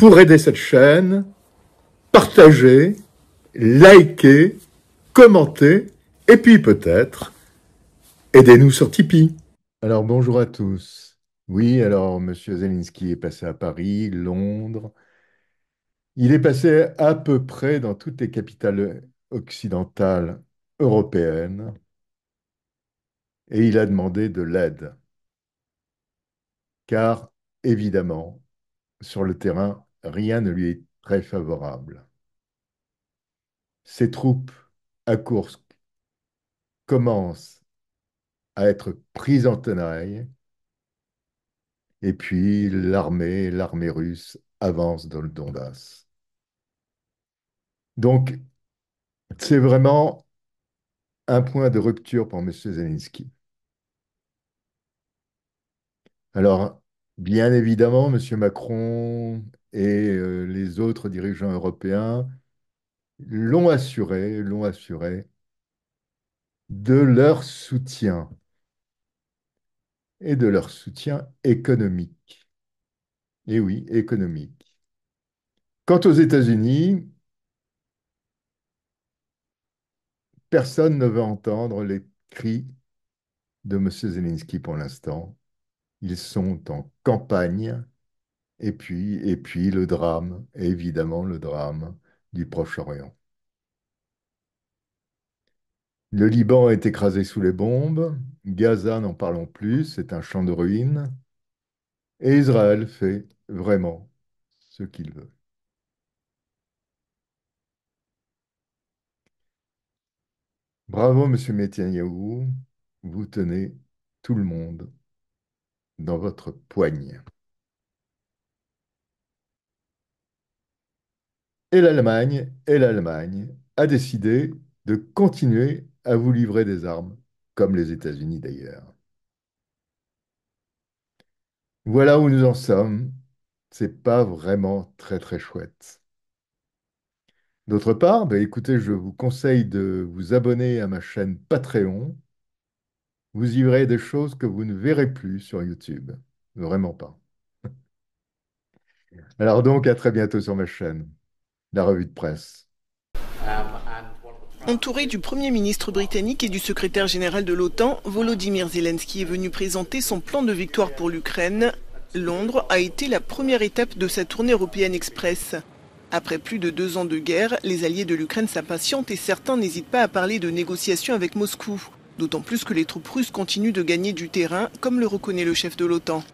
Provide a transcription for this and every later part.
pour aider cette chaîne, partagez, likez, commentez, et puis peut-être, aidez-nous sur Tipeee. Alors bonjour à tous. Oui, alors M. Zelinski est passé à Paris, Londres. Il est passé à peu près dans toutes les capitales occidentales européennes et il a demandé de l'aide. Car évidemment, sur le terrain, rien ne lui est très favorable. Ses troupes à Kursk commencent à être prises en tenaille et puis l'armée, l'armée russe avance dans le Donbass. Donc, c'est vraiment un point de rupture pour M. Zelensky. Alors, bien évidemment, M. Macron et euh, les autres dirigeants européens l'ont assuré, l'ont assuré de leur soutien et de leur soutien économique. Et oui, économique. Quant aux États-Unis, personne ne veut entendre les cris de M. Zelensky pour l'instant. Ils sont en campagne et puis, et puis le drame, évidemment le drame du Proche-Orient. Le Liban est écrasé sous les bombes, Gaza n'en parlons plus, c'est un champ de ruines, et Israël fait vraiment ce qu'il veut. Bravo, Monsieur yahou vous tenez tout le monde dans votre poigne. Et l'Allemagne, et l'Allemagne a décidé de continuer à vous livrer des armes, comme les États-Unis d'ailleurs. Voilà où nous en sommes. C'est pas vraiment très très chouette. D'autre part, bah, écoutez, je vous conseille de vous abonner à ma chaîne Patreon. Vous y verrez des choses que vous ne verrez plus sur YouTube. Vraiment pas. Alors donc, à très bientôt sur ma chaîne la revue de presse. Entouré du Premier ministre britannique et du secrétaire général de l'OTAN, Volodymyr Zelensky est venu présenter son plan de victoire pour l'Ukraine. Londres a été la première étape de sa tournée européenne express. Après plus de deux ans de guerre, les alliés de l'Ukraine s'impatientent et certains n'hésitent pas à parler de négociations avec Moscou. D'autant plus que les troupes russes continuent de gagner du terrain, comme le reconnaît le chef de l'OTAN.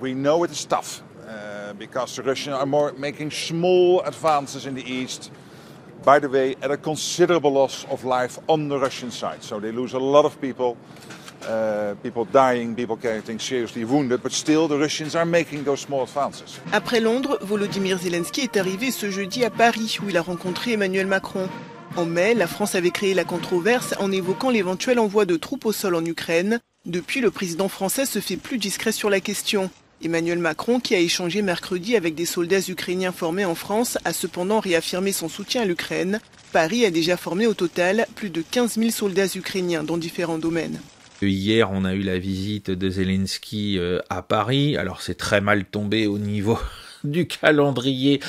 We know it's tough uh, because the Russians are more making small advances in the east. By the way, at a considerable loss of life on the Russian side. So they lose a lot of people, uh, people dying, people getting seriously wounded, but still the Russians are making those small advances. Après Londres, Volodymyr Zelensky est arrivé ce jeudi à Paris où il a rencontré Emmanuel Macron. En mai, la France avait créé la controverse en évoquant l'éventuel envoi de troupes au sol en Ukraine. Depuis, le président français se fait plus discret sur la question. Emmanuel Macron, qui a échangé mercredi avec des soldats ukrainiens formés en France, a cependant réaffirmé son soutien à l'Ukraine. Paris a déjà formé au total plus de 15 000 soldats ukrainiens dans différents domaines. Hier, on a eu la visite de Zelensky euh, à Paris. Alors, c'est très mal tombé au niveau du calendrier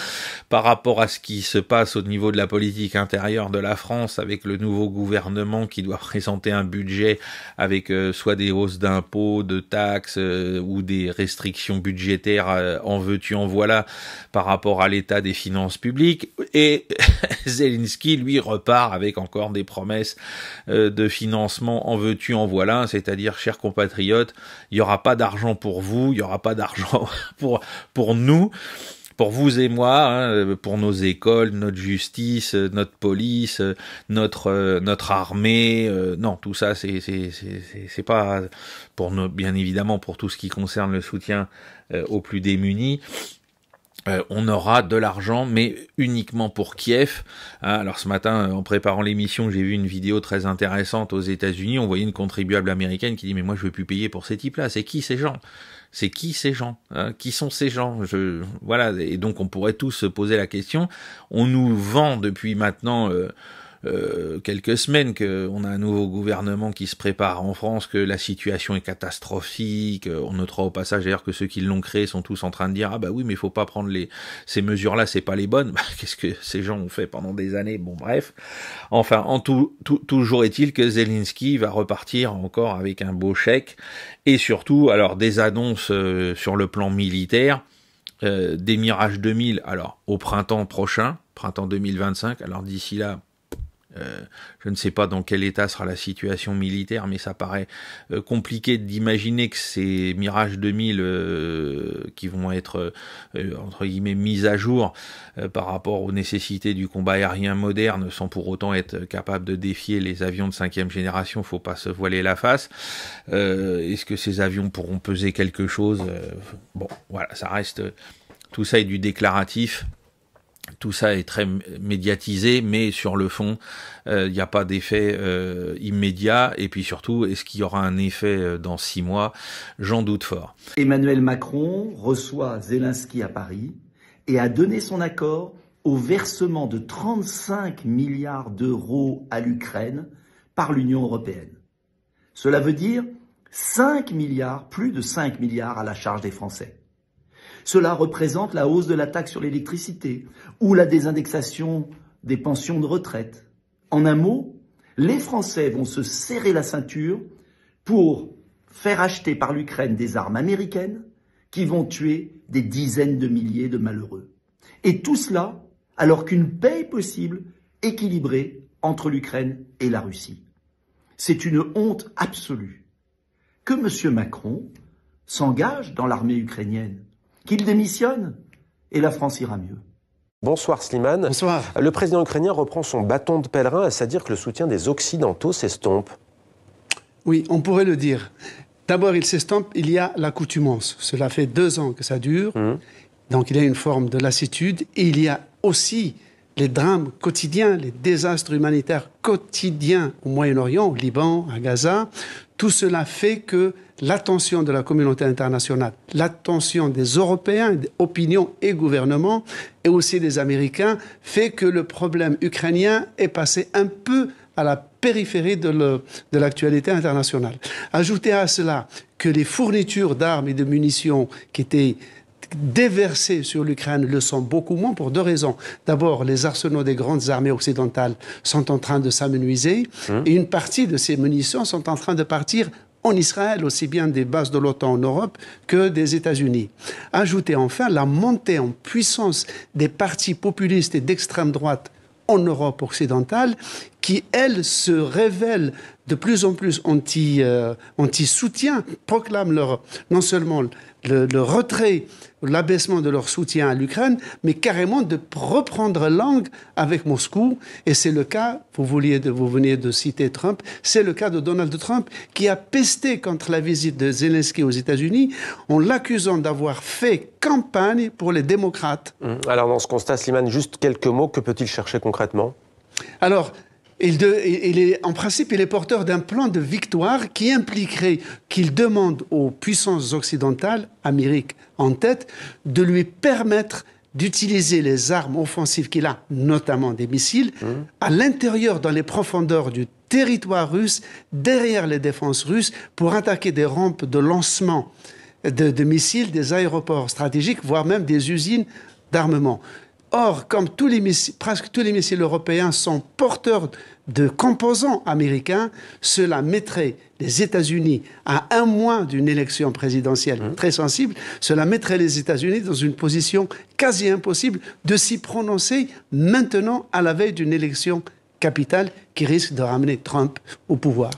par rapport à ce qui se passe au niveau de la politique intérieure de la France avec le nouveau gouvernement qui doit présenter un budget avec euh, soit des hausses d'impôts, de taxes euh, ou des restrictions budgétaires euh, en veux-tu en voilà par rapport à l'état des finances publiques et Zelensky lui repart avec encore des promesses de financement en veux-tu en voilà, c'est-à-dire chers compatriotes, il n'y aura pas d'argent pour vous, il n'y aura pas d'argent pour pour nous pour vous et moi, hein, euh, pour nos écoles, notre justice, euh, notre police, euh, notre notre armée. non, tout ça, c'est c'est pas pour nos, bien évidemment pour tout ce qui concerne le soutien aux plus démunis. on aura de l'argent, mais uniquement pour Kiev. Hein. alors ce matin, en préparant l'émission, j'ai vu une vidéo très intéressante aux États-Unis. On voyait une contribuable américaine qui dit mais moi je veux plus payer pour ces types-là. C'est qui ces gens c'est qui ces gens hein Qui sont ces gens Je, Voilà, et donc on pourrait tous se poser la question. On nous vend depuis maintenant euh, euh, quelques semaines qu'on a un nouveau gouvernement qui se prépare en France, que la situation est catastrophique. Euh, on notera au passage d'ailleurs que ceux qui l'ont créé sont tous en train de dire ah bah oui mais il faut pas prendre les ces mesures-là, c'est pas les bonnes. Bah, qu'est-ce que ces gens ont fait pendant des années Bon bref. Enfin, en tout, toujours est-il que Zelensky va repartir encore avec un beau chèque et surtout alors des annonces euh, sur le plan militaire. Euh, des Mirage 2000, alors au printemps prochain, printemps 2025, alors d'ici là, euh, je ne sais pas dans quel état sera la situation militaire, mais ça paraît euh, compliqué d'imaginer que ces Mirage 2000 euh, qui vont être entre guillemets mis à jour par rapport aux nécessités du combat aérien moderne, sans pour autant être capable de défier les avions de cinquième génération. Faut pas se voiler la face. Est-ce que ces avions pourront peser quelque chose Bon, voilà, ça reste tout ça est du déclaratif tout ça est très médiatisé, mais sur le fond, il euh, n'y a pas d'effet euh, immédiat. Et puis surtout, est-ce qu'il y aura un effet euh, dans six mois J'en doute fort. Emmanuel Macron reçoit Zelensky à Paris et a donné son accord au versement de 35 milliards d'euros à l'Ukraine par l'Union européenne. Cela veut dire 5 milliards, plus de 5 milliards à la charge des Français. Cela représente la hausse de la taxe sur l'électricité ou la désindexation des pensions de retraite. En un mot, les Français vont se serrer la ceinture pour faire acheter par l'Ukraine des armes américaines qui vont tuer des dizaines de milliers de malheureux. Et tout cela alors qu'une paix est possible, équilibrée, entre l'Ukraine et la Russie. C'est une honte absolue que M. Macron s'engage dans l'armée ukrainienne qu'il démissionne et la France ira mieux. Bonsoir Slimane. Bonsoir. Le président ukrainien reprend son bâton de pèlerin, c'est-à-dire que le soutien des Occidentaux s'estompe. Oui, on pourrait le dire. D'abord, il s'estompe, il y a l'accoutumance. Cela fait deux ans que ça dure, hum. donc il y a une forme de lassitude, et il y a aussi les drames quotidiens, les désastres humanitaires quotidiens au Moyen-Orient, au Liban, à Gaza, tout cela fait que l'attention de la communauté internationale, l'attention des Européens, des opinions et gouvernements, et aussi des Américains, fait que le problème ukrainien est passé un peu à la périphérie de l'actualité internationale. Ajoutez à cela que les fournitures d'armes et de munitions qui étaient déversés sur l'Ukraine le sont beaucoup moins pour deux raisons. D'abord, les arsenaux des grandes armées occidentales sont en train de s'amenuiser hein? et une partie de ces munitions sont en train de partir en Israël, aussi bien des bases de l'OTAN en Europe que des États-Unis. Ajoutez enfin la montée en puissance des partis populistes et d'extrême droite en Europe occidentale, qui, elles, se révèlent de plus en plus euh, anti-soutien, proclament leur, non seulement le, retrait, l'abaissement de leur soutien à l'Ukraine, mais carrément de reprendre langue avec Moscou. Et c'est le cas, vous, vouliez de, vous venez de citer Trump, c'est le cas de Donald Trump qui a pesté contre la visite de Zelensky aux États-Unis en l'accusant d'avoir fait campagne pour les démocrates. Hum, alors dans ce constat, Slimane, juste quelques mots, que peut-il chercher concrètement alors, est, en principe, il est porteur d'un plan de victoire qui impliquerait qu'il demande aux puissances occidentales, Amérique en tête, de lui permettre d'utiliser les armes offensives qu'il a, notamment des missiles, mmh. à l'intérieur, dans les profondeurs du territoire russe, derrière les défenses russes, pour attaquer des rampes de lancement de missiles, des aéroports stratégiques, voire même des usines d'armement. Or, comme presque tous les missiles européens sont porteurs de composants américains, cela mettrait les États-Unis à un mois d'une élection présidentielle hein? très sensible, cela mettrait les États-Unis dans une position quasi impossible de s'y prononcer maintenant à la veille d'une élection capitale qui risque de ramener Trump au pouvoir.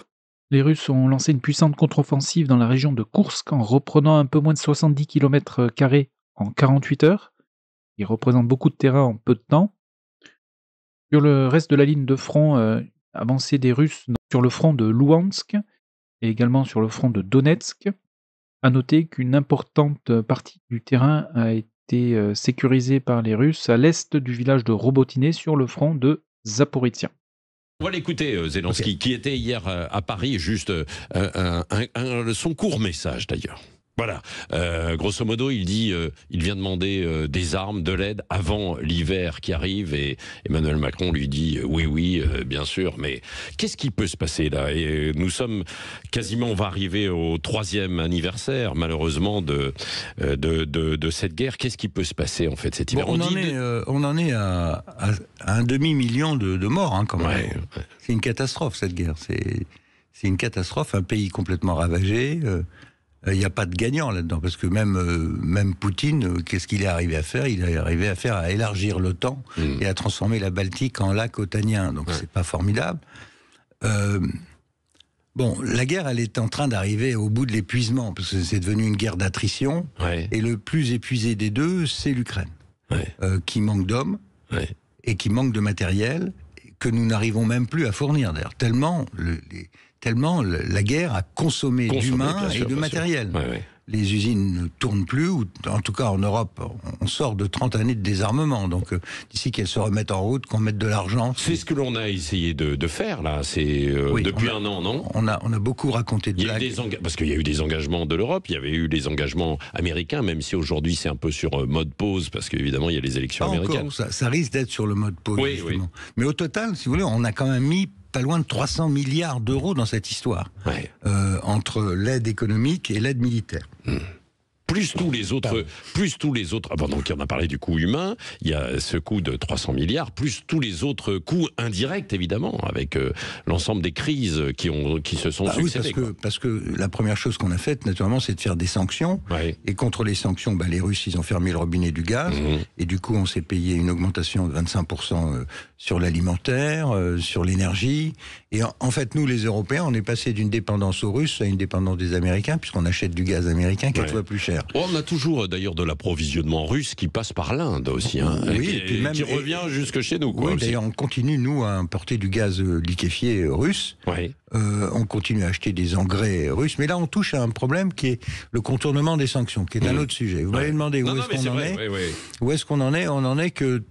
Les Russes ont lancé une puissante contre-offensive dans la région de Kursk en reprenant un peu moins de 70 km en 48 heures. Il représente beaucoup de terrain en peu de temps. Sur le reste de la ligne de front, euh, avancée des Russes sur le front de Louhansk et également sur le front de Donetsk. À noter qu'une importante partie du terrain a été euh, sécurisée par les Russes à l'est du village de Robotiné sur le front de Zaporizhia. On va l'écouter, euh, Zelensky, qui était hier à Paris, juste un, un, son court message d'ailleurs. Voilà. Euh, grosso modo, il dit, euh, il vient demander euh, des armes, de l'aide avant l'hiver qui arrive, et Emmanuel Macron lui dit oui, oui, bien sûr. Mais qu'est-ce qui peut se passer là Et nous sommes quasiment, on va arriver au troisième anniversaire, malheureusement, de de, cette guerre. Qu'est-ce qui peut se passer en fait cet hiver on, en est, à, un demi million de, morts, hein, quand même. C'est une catastrophe cette guerre. C'est c'est une catastrophe. Un pays complètement ravagé il euh, n'y a pas de gagnant là-dedans, parce que même, euh, même Poutine, euh, qu'est-ce qu'il est arrivé à faire Il est arrivé à faire à élargir l'OTAN hmm. et à transformer la Baltique en lac otanien. Donc ce n'est pas formidable. Bon, la guerre, elle est en train d'arriver au bout de l'épuisement, parce que c'est devenu une guerre d'attrition. Et le plus épuisé des deux, c'est l'Ukraine, qui manque d'hommes et qui manque de matériel, que nous n'arrivons même plus à fournir. D'ailleurs, tellement tellement la guerre a consommé, d'humains et de matériel. Les usines ne tournent plus, ou en tout cas en Europe, on sort de 30 années de désarmement. Donc euh, d'ici qu'elles se remettent en route, qu'on mette de l'argent. C'est ce que l'on a essayé de, faire là, c'est euh, depuis un an, non on a, on a beaucoup raconté de blagues. Parce qu'il y a eu des engagements de l'Europe, il y avait eu des engagements américains, même si aujourd'hui c'est un peu sur euh, mode pause, parce qu'évidemment il y a les élections américaines. Encore, ça, risque d'être sur le mode pause, justement. Mais au total, si vous voulez, on a quand même mis pas loin de 300 milliards d'euros dans cette histoire, euh, entre l'aide économique et l'aide militaire. Hmm plus tous les autres, plus tous les autres. Ah, on a parlé du coût humain. Il y a ce coût de 300 milliards, plus tous les autres coûts indirects, évidemment, avec euh, l'ensemble des crises qui ont, qui se sont bah succédées. parce que la première chose qu'on a faite, naturellement, c'est de faire des sanctions. Et contre les sanctions, bah, les Russes, ils ont fermé le robinet du gaz. Mmh. Et du coup, on s'est payé une augmentation de 25 euh, sur l'alimentaire, euh, sur l'énergie. Et en, fait, nous, les Européens, on est passé d'une dépendance aux Russes à une dépendance des Américains, puisqu'on achète du gaz américain quatre fois plus cher. Oh, on a toujours euh, d'ailleurs de l'approvisionnement russe qui passe par l'Inde aussi, hein, et, qui revient jusque chez nous. oui, d'ailleurs, on continue, nous, à importer du gaz euh, liquéfié euh, russe. Oui. on continue à acheter des engrais russes. Mais là, on touche à un problème qui est le contournement des sanctions, qui est un mmh. autre sujet. Vous m'avez demandé où est-ce qu'on en, est. Où est-ce qu'on en est On en est que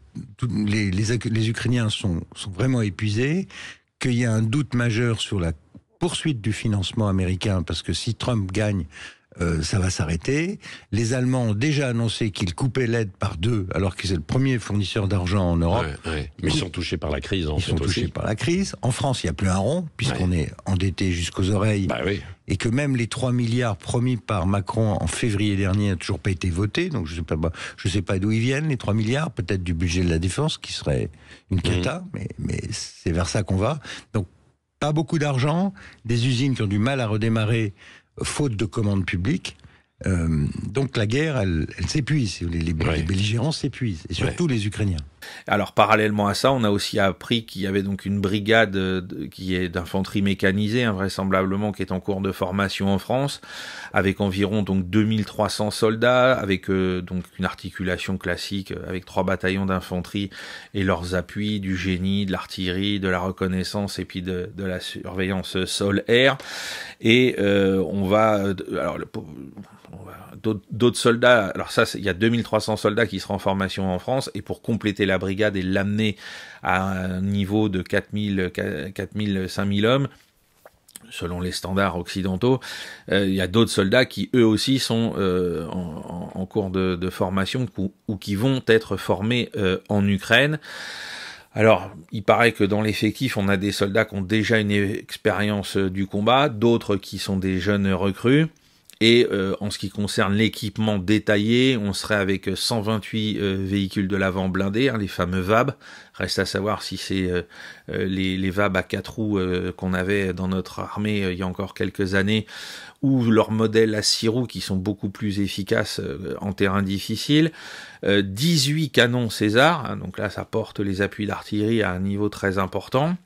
les, Ukrainiens sont, vraiment épuisés qu'il y a un doute majeur sur la poursuite du financement américain, parce que si Trump gagne, euh, ça va s'arrêter. Les Allemands ont déjà annoncé qu'ils coupaient l'aide par deux, alors qu'ils sont le premier fournisseur d'argent en Europe. Mais ils sont touchés par la crise, en ils sont touchés par la crise. En France, il n'y a plus un rond, puisqu'on est endetté jusqu'aux oreilles. Bah Et que même les 3 milliards promis par Macron en février dernier n'ont toujours pas été votés. Donc je ne bah, sais pas, d'où ils viennent, les 3 milliards. Peut-être du budget de la défense, qui serait une mmh. cata, mais, mais c'est vers ça qu'on va. Donc pas beaucoup d'argent, des usines qui ont du mal à redémarrer faute de commandes publiques. Euh, donc la guerre, elle, s'épuise. Les, les, belligérants s'épuisent, et surtout les Ukrainiens. Alors parallèlement à ça, on a aussi appris qu'il y avait donc une brigade euh, qui est d'infanterie mécanisée, invraisemblablement qui est en cours de formation en France, avec environ donc 2300 soldats, avec euh, donc une articulation classique euh, avec trois bataillons d'infanterie et leurs appuis du génie, de l'artillerie, de la reconnaissance et puis de, la surveillance sol-air. Et on va alors d'autres soldats. Alors ça, il y a 2300 soldats qui seront en formation en France et pour compléter la brigade et l'amener à un niveau de 4000, 5000 hommes, selon les standards occidentaux. Euh, il y a d'autres soldats qui eux aussi sont euh, en, cours de, formation ou, qui vont être formés euh, en Ukraine. Alors, il paraît que dans l'effectif, on a des soldats qui ont déjà une expérience du combat, d'autres qui sont des jeunes recrues. Et euh, en ce qui concerne l'équipement détaillé, on serait avec 128 euh, euh, véhicules de l'avant blindés, hein, les fameux VAB. Reste à savoir si c'est les, les, VAB à quatre roues qu'on avait dans notre armée il y a encore quelques années, ou leurs modèles à six roues qui sont beaucoup plus efficaces en terrain difficile. 18 canons César, hein, donc là ça porte les appuis d'artillerie à un niveau très important.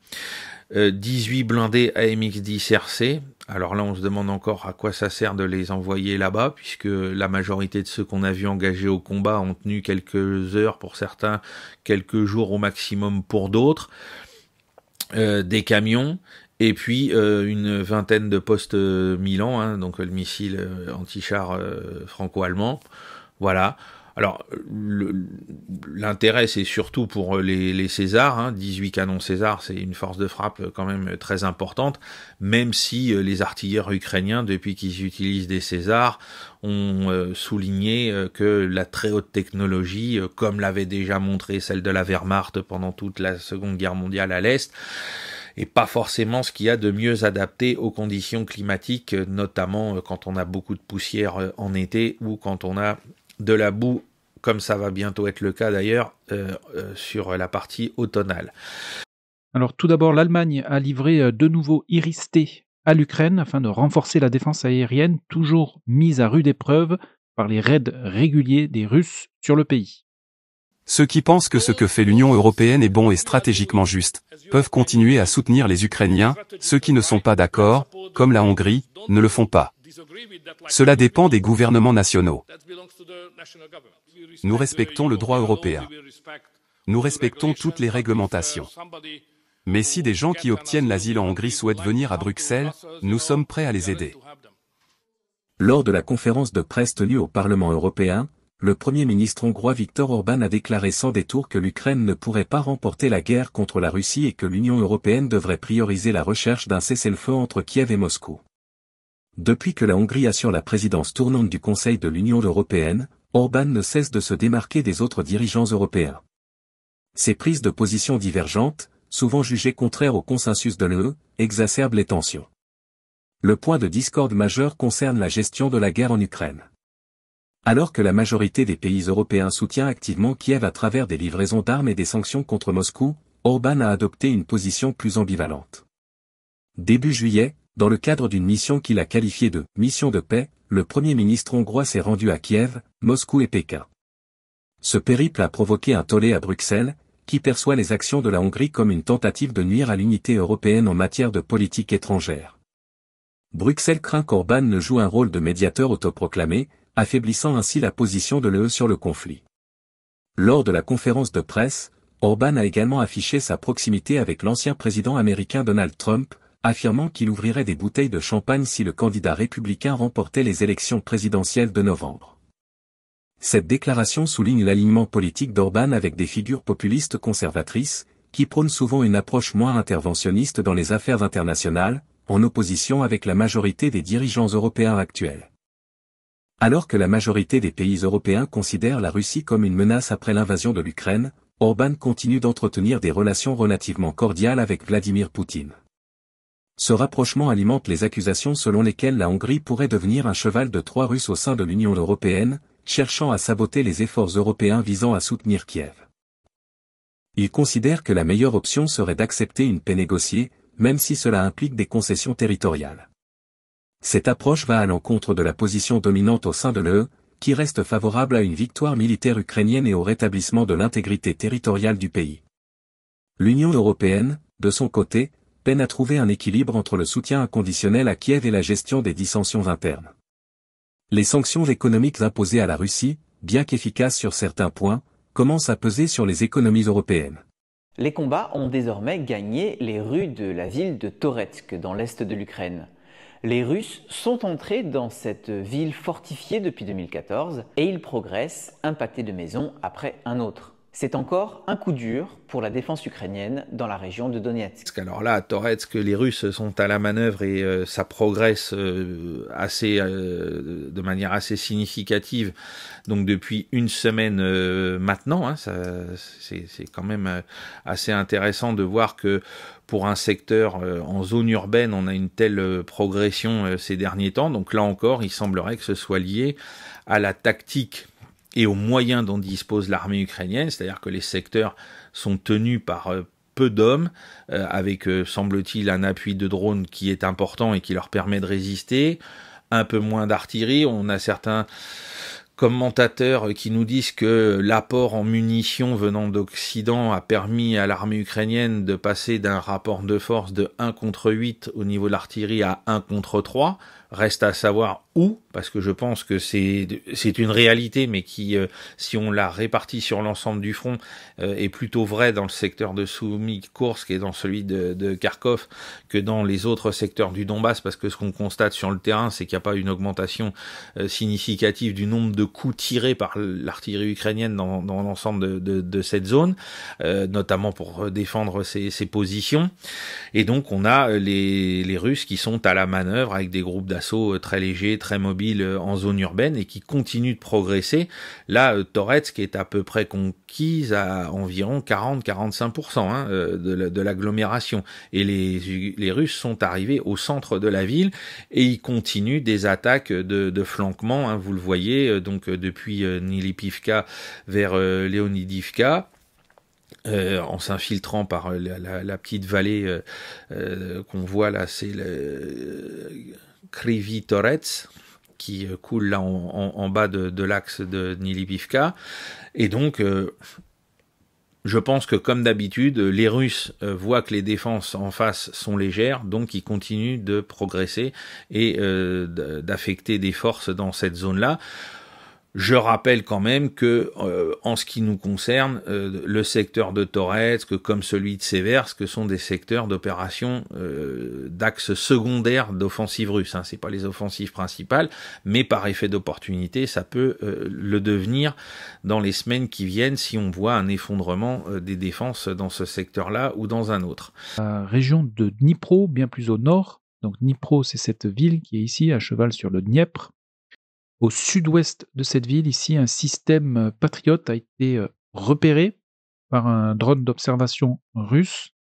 18 blindés AMX-10 RC, alors là, on se demande encore à quoi ça sert de les envoyer là-bas, puisque la majorité de ceux qu'on a vu engagés au combat ont tenu quelques heures pour certains, quelques jours au maximum pour d'autres, euh, des camions, et puis euh, une vingtaine de postes euh, Milan, hein, donc le missile anti-char franco-allemand. Voilà. Alors, l'intérêt, c'est surtout pour les, Césars. 18 hein. canons César, c'est une force de frappe quand même très importante, même si euh, les artilleurs ukrainiens, depuis qu'ils utilisent des Césars, ont euh, souligné euh, que la très haute technologie, comme l'avait déjà montré celle de la Wehrmacht pendant toute la Seconde Guerre mondiale à l'Est, est pas forcément ce qu'il y a de mieux adapté aux conditions climatiques, notamment quand on a beaucoup de poussière en été ou quand on a de la boue, comme ça va bientôt être le cas d'ailleurs, euh, euh, sur la partie automnale. Alors tout d'abord, l'Allemagne a livré euh, de nouveaux iristés à l'Ukraine afin de renforcer la défense aérienne, toujours mise à rude épreuve par les raids réguliers des Russes sur le pays. Ceux qui pensent que ce que fait l'Union européenne est bon et stratégiquement juste, peuvent continuer à soutenir les Ukrainiens, ceux qui ne sont pas d'accord, comme la Hongrie, ne le font pas. Cela dépend des gouvernements nationaux. Nous respectons le droit européen. Nous respectons toutes les réglementations. Mais si des gens qui obtiennent l'asile en Hongrie souhaitent venir à Bruxelles, nous sommes prêts à les aider. Lors de la conférence de presse tenue au Parlement européen, le Premier ministre hongrois Viktor Orban a déclaré sans détour que l'Ukraine ne pourrait pas remporter la guerre contre la Russie et que l'Union européenne devrait prioriser la recherche d'un cessez-le-feu entre Kiev et Moscou. Depuis que la Hongrie assure la présidence tournante du Conseil de l'Union européenne, Orban ne cesse de se démarquer des autres dirigeants européens. Ses prises de position divergentes, souvent jugées contraires au consensus de l'UE, e, exacerbent les tensions. Le point de discorde majeur concerne la gestion de la guerre en Ukraine. Alors que la majorité des pays européens soutient activement Kiev à travers des livraisons d'armes et des sanctions contre Moscou, Orban a adopté une position plus ambivalente. Début juillet, dans le cadre d'une mission qu'il a qualifiée de « mission de paix », le Premier ministre hongrois s'est rendu à Kiev, Moscou et Pékin. Ce périple a provoqué un tollé à Bruxelles, qui perçoit les actions de la Hongrie comme une tentative de nuire à l'unité européenne en matière de politique étrangère. Bruxelles craint qu'Orban ne joue un rôle de médiateur autoproclamé, affaiblissant ainsi la position de l'UE e sur le conflit. Lors de la conférence de presse, Orban a également affiché sa proximité avec l'ancien président américain Donald Trump, affirmant qu'il ouvrirait des bouteilles de champagne si le candidat républicain remportait les élections présidentielles de novembre. Cette déclaration souligne l'alignement politique d'Orban avec des figures populistes conservatrices, qui prônent souvent une approche moins interventionniste dans les affaires internationales, en opposition avec la majorité des dirigeants européens actuels. Alors que la majorité des pays européens considèrent la Russie comme une menace après l'invasion de l'Ukraine, Orban continue d'entretenir des relations relativement cordiales avec Vladimir Poutine. Ce rapprochement alimente les accusations selon lesquelles la Hongrie pourrait devenir un cheval de Troie russe au sein de l'Union européenne, cherchant à saboter les efforts européens visant à soutenir Kiev. Il considère que la meilleure option serait d'accepter une paix négociée, même si cela implique des concessions territoriales. Cette approche va à l'encontre de la position dominante au sein de l'UE, e, qui reste favorable à une victoire militaire ukrainienne et au rétablissement de l'intégrité territoriale du pays. L'Union européenne, de son côté, peine à trouver un équilibre entre le soutien inconditionnel à Kiev et la gestion des dissensions internes. Les sanctions économiques imposées à la Russie, bien qu'efficaces sur certains points, commencent à peser sur les économies européennes. Les combats ont désormais gagné les rues de la ville de Toretsk, dans l'est de l'Ukraine. Les Russes sont entrés dans cette ville fortifiée depuis 2014 et ils progressent impactés de maison après un autre. C'est encore un coup dur pour la défense ukrainienne dans la région de Donetsk. Alors là, à Toretsk, les Russes sont à la manœuvre et euh, ça progresse euh, assez, euh, de manière assez significative. Donc depuis une semaine maintenant, hein, c'est quand même assez intéressant de voir que pour un secteur en zone urbaine, on a une telle progression ces derniers temps. Donc là encore, il semblerait que ce soit lié à la tactique et aux moyens dont dispose l'armée ukrainienne, c'est-à-dire que les secteurs sont tenus par euh, peu d'hommes, euh, avec, euh, semble-t-il, un appui de drones qui est important et qui leur permet de résister, un peu moins d'artillerie, on a certains commentateurs qui nous disent que l'apport en munitions venant d'Occident a permis à l'armée ukrainienne de passer d'un rapport de force de 1 contre 8 au niveau de l'artillerie à 1 contre 3, Reste à savoir où, parce que je pense que c'est une réalité, mais qui, euh, si on la répartit sur l'ensemble du front, euh, est plutôt vrai dans le secteur de soumy qui et dans celui de, de, Kharkov que dans les autres secteurs du Donbass, parce que ce qu'on constate sur le terrain, c'est qu'il n'y a pas une augmentation euh, significative du nombre de coups tirés par l'artillerie ukrainienne dans, dans l'ensemble de, de, cette zone, notamment pour défendre ses, positions. Et donc on a les, les Russes qui sont à la manœuvre avec des groupes euh, très léger, très mobile euh, en zone urbaine et qui continue de progresser. Là, euh, Toretsk qui est à peu près conquise à environ 40-45% hein, de l'agglomération. Et les, Russes sont arrivés au centre de la ville et ils continuent des attaques de, flanquement, hein, vous le voyez, donc depuis Nilipivka vers Leonidivka. en s'infiltrant par la, petite vallée qu'on voit là, c'est le Krivitorets, qui euh, coule là en, bas de, l'axe de Nilibivka. Et donc, euh, je pense que comme d'habitude, les Russes euh, voient que les défenses en face sont légères, donc ils continuent de progresser et d'affecter des forces dans cette zone-là. Je rappelle quand même que, euh, en ce qui nous concerne, euh, le secteur de que comme celui de que sont des secteurs d'opération euh, d'axe secondaire d'offensive russe. Hein. C'est pas les offensives principales, mais par effet d'opportunité, ça peut le devenir dans les semaines qui viennent si on voit un effondrement des défenses dans ce secteur-là ou dans un autre. La région de Dnipro, bien plus au nord. Donc Dnipro, c'est cette ville qui est ici à cheval sur le Dniepr au sud-ouest de cette ville, ici, un système euh, patriote a été euh, repéré par un drone d'observation russe.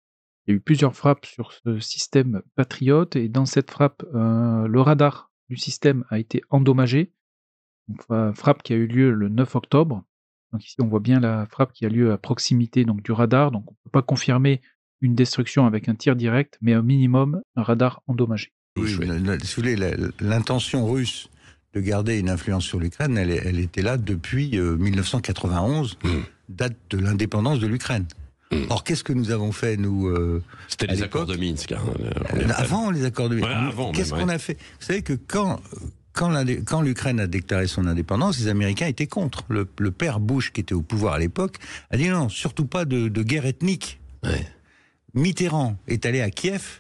Il y a eu plusieurs frappes sur ce système patriote et dans cette frappe, euh, le radar du système a été endommagé. frappe qui a eu lieu le 9 octobre. Donc ici, on voit bien la frappe qui a lieu à proximité donc, du radar. Donc on ne peut pas confirmer une destruction avec un tir direct, mais au minimum un radar endommagé. Oui, L'intention russe de garder une influence sur l'Ukraine, elle, était là depuis 1991, euh, hmm. date de l'indépendance de l'Ukraine. Hmm. Or, qu'est-ce que nous avons fait, nous euh, C'était les accords de Minsk. Hein, euh, avant les accords de Minsk. qu'est-ce qu'on a fait Vous savez que quand. l'Ukraine a déclaré son indépendance, les Américains étaient contre. Le, père Bush, qui était au pouvoir à l'époque, a dit non, surtout pas de, guerre ethnique. Mitterrand est allé à Kiev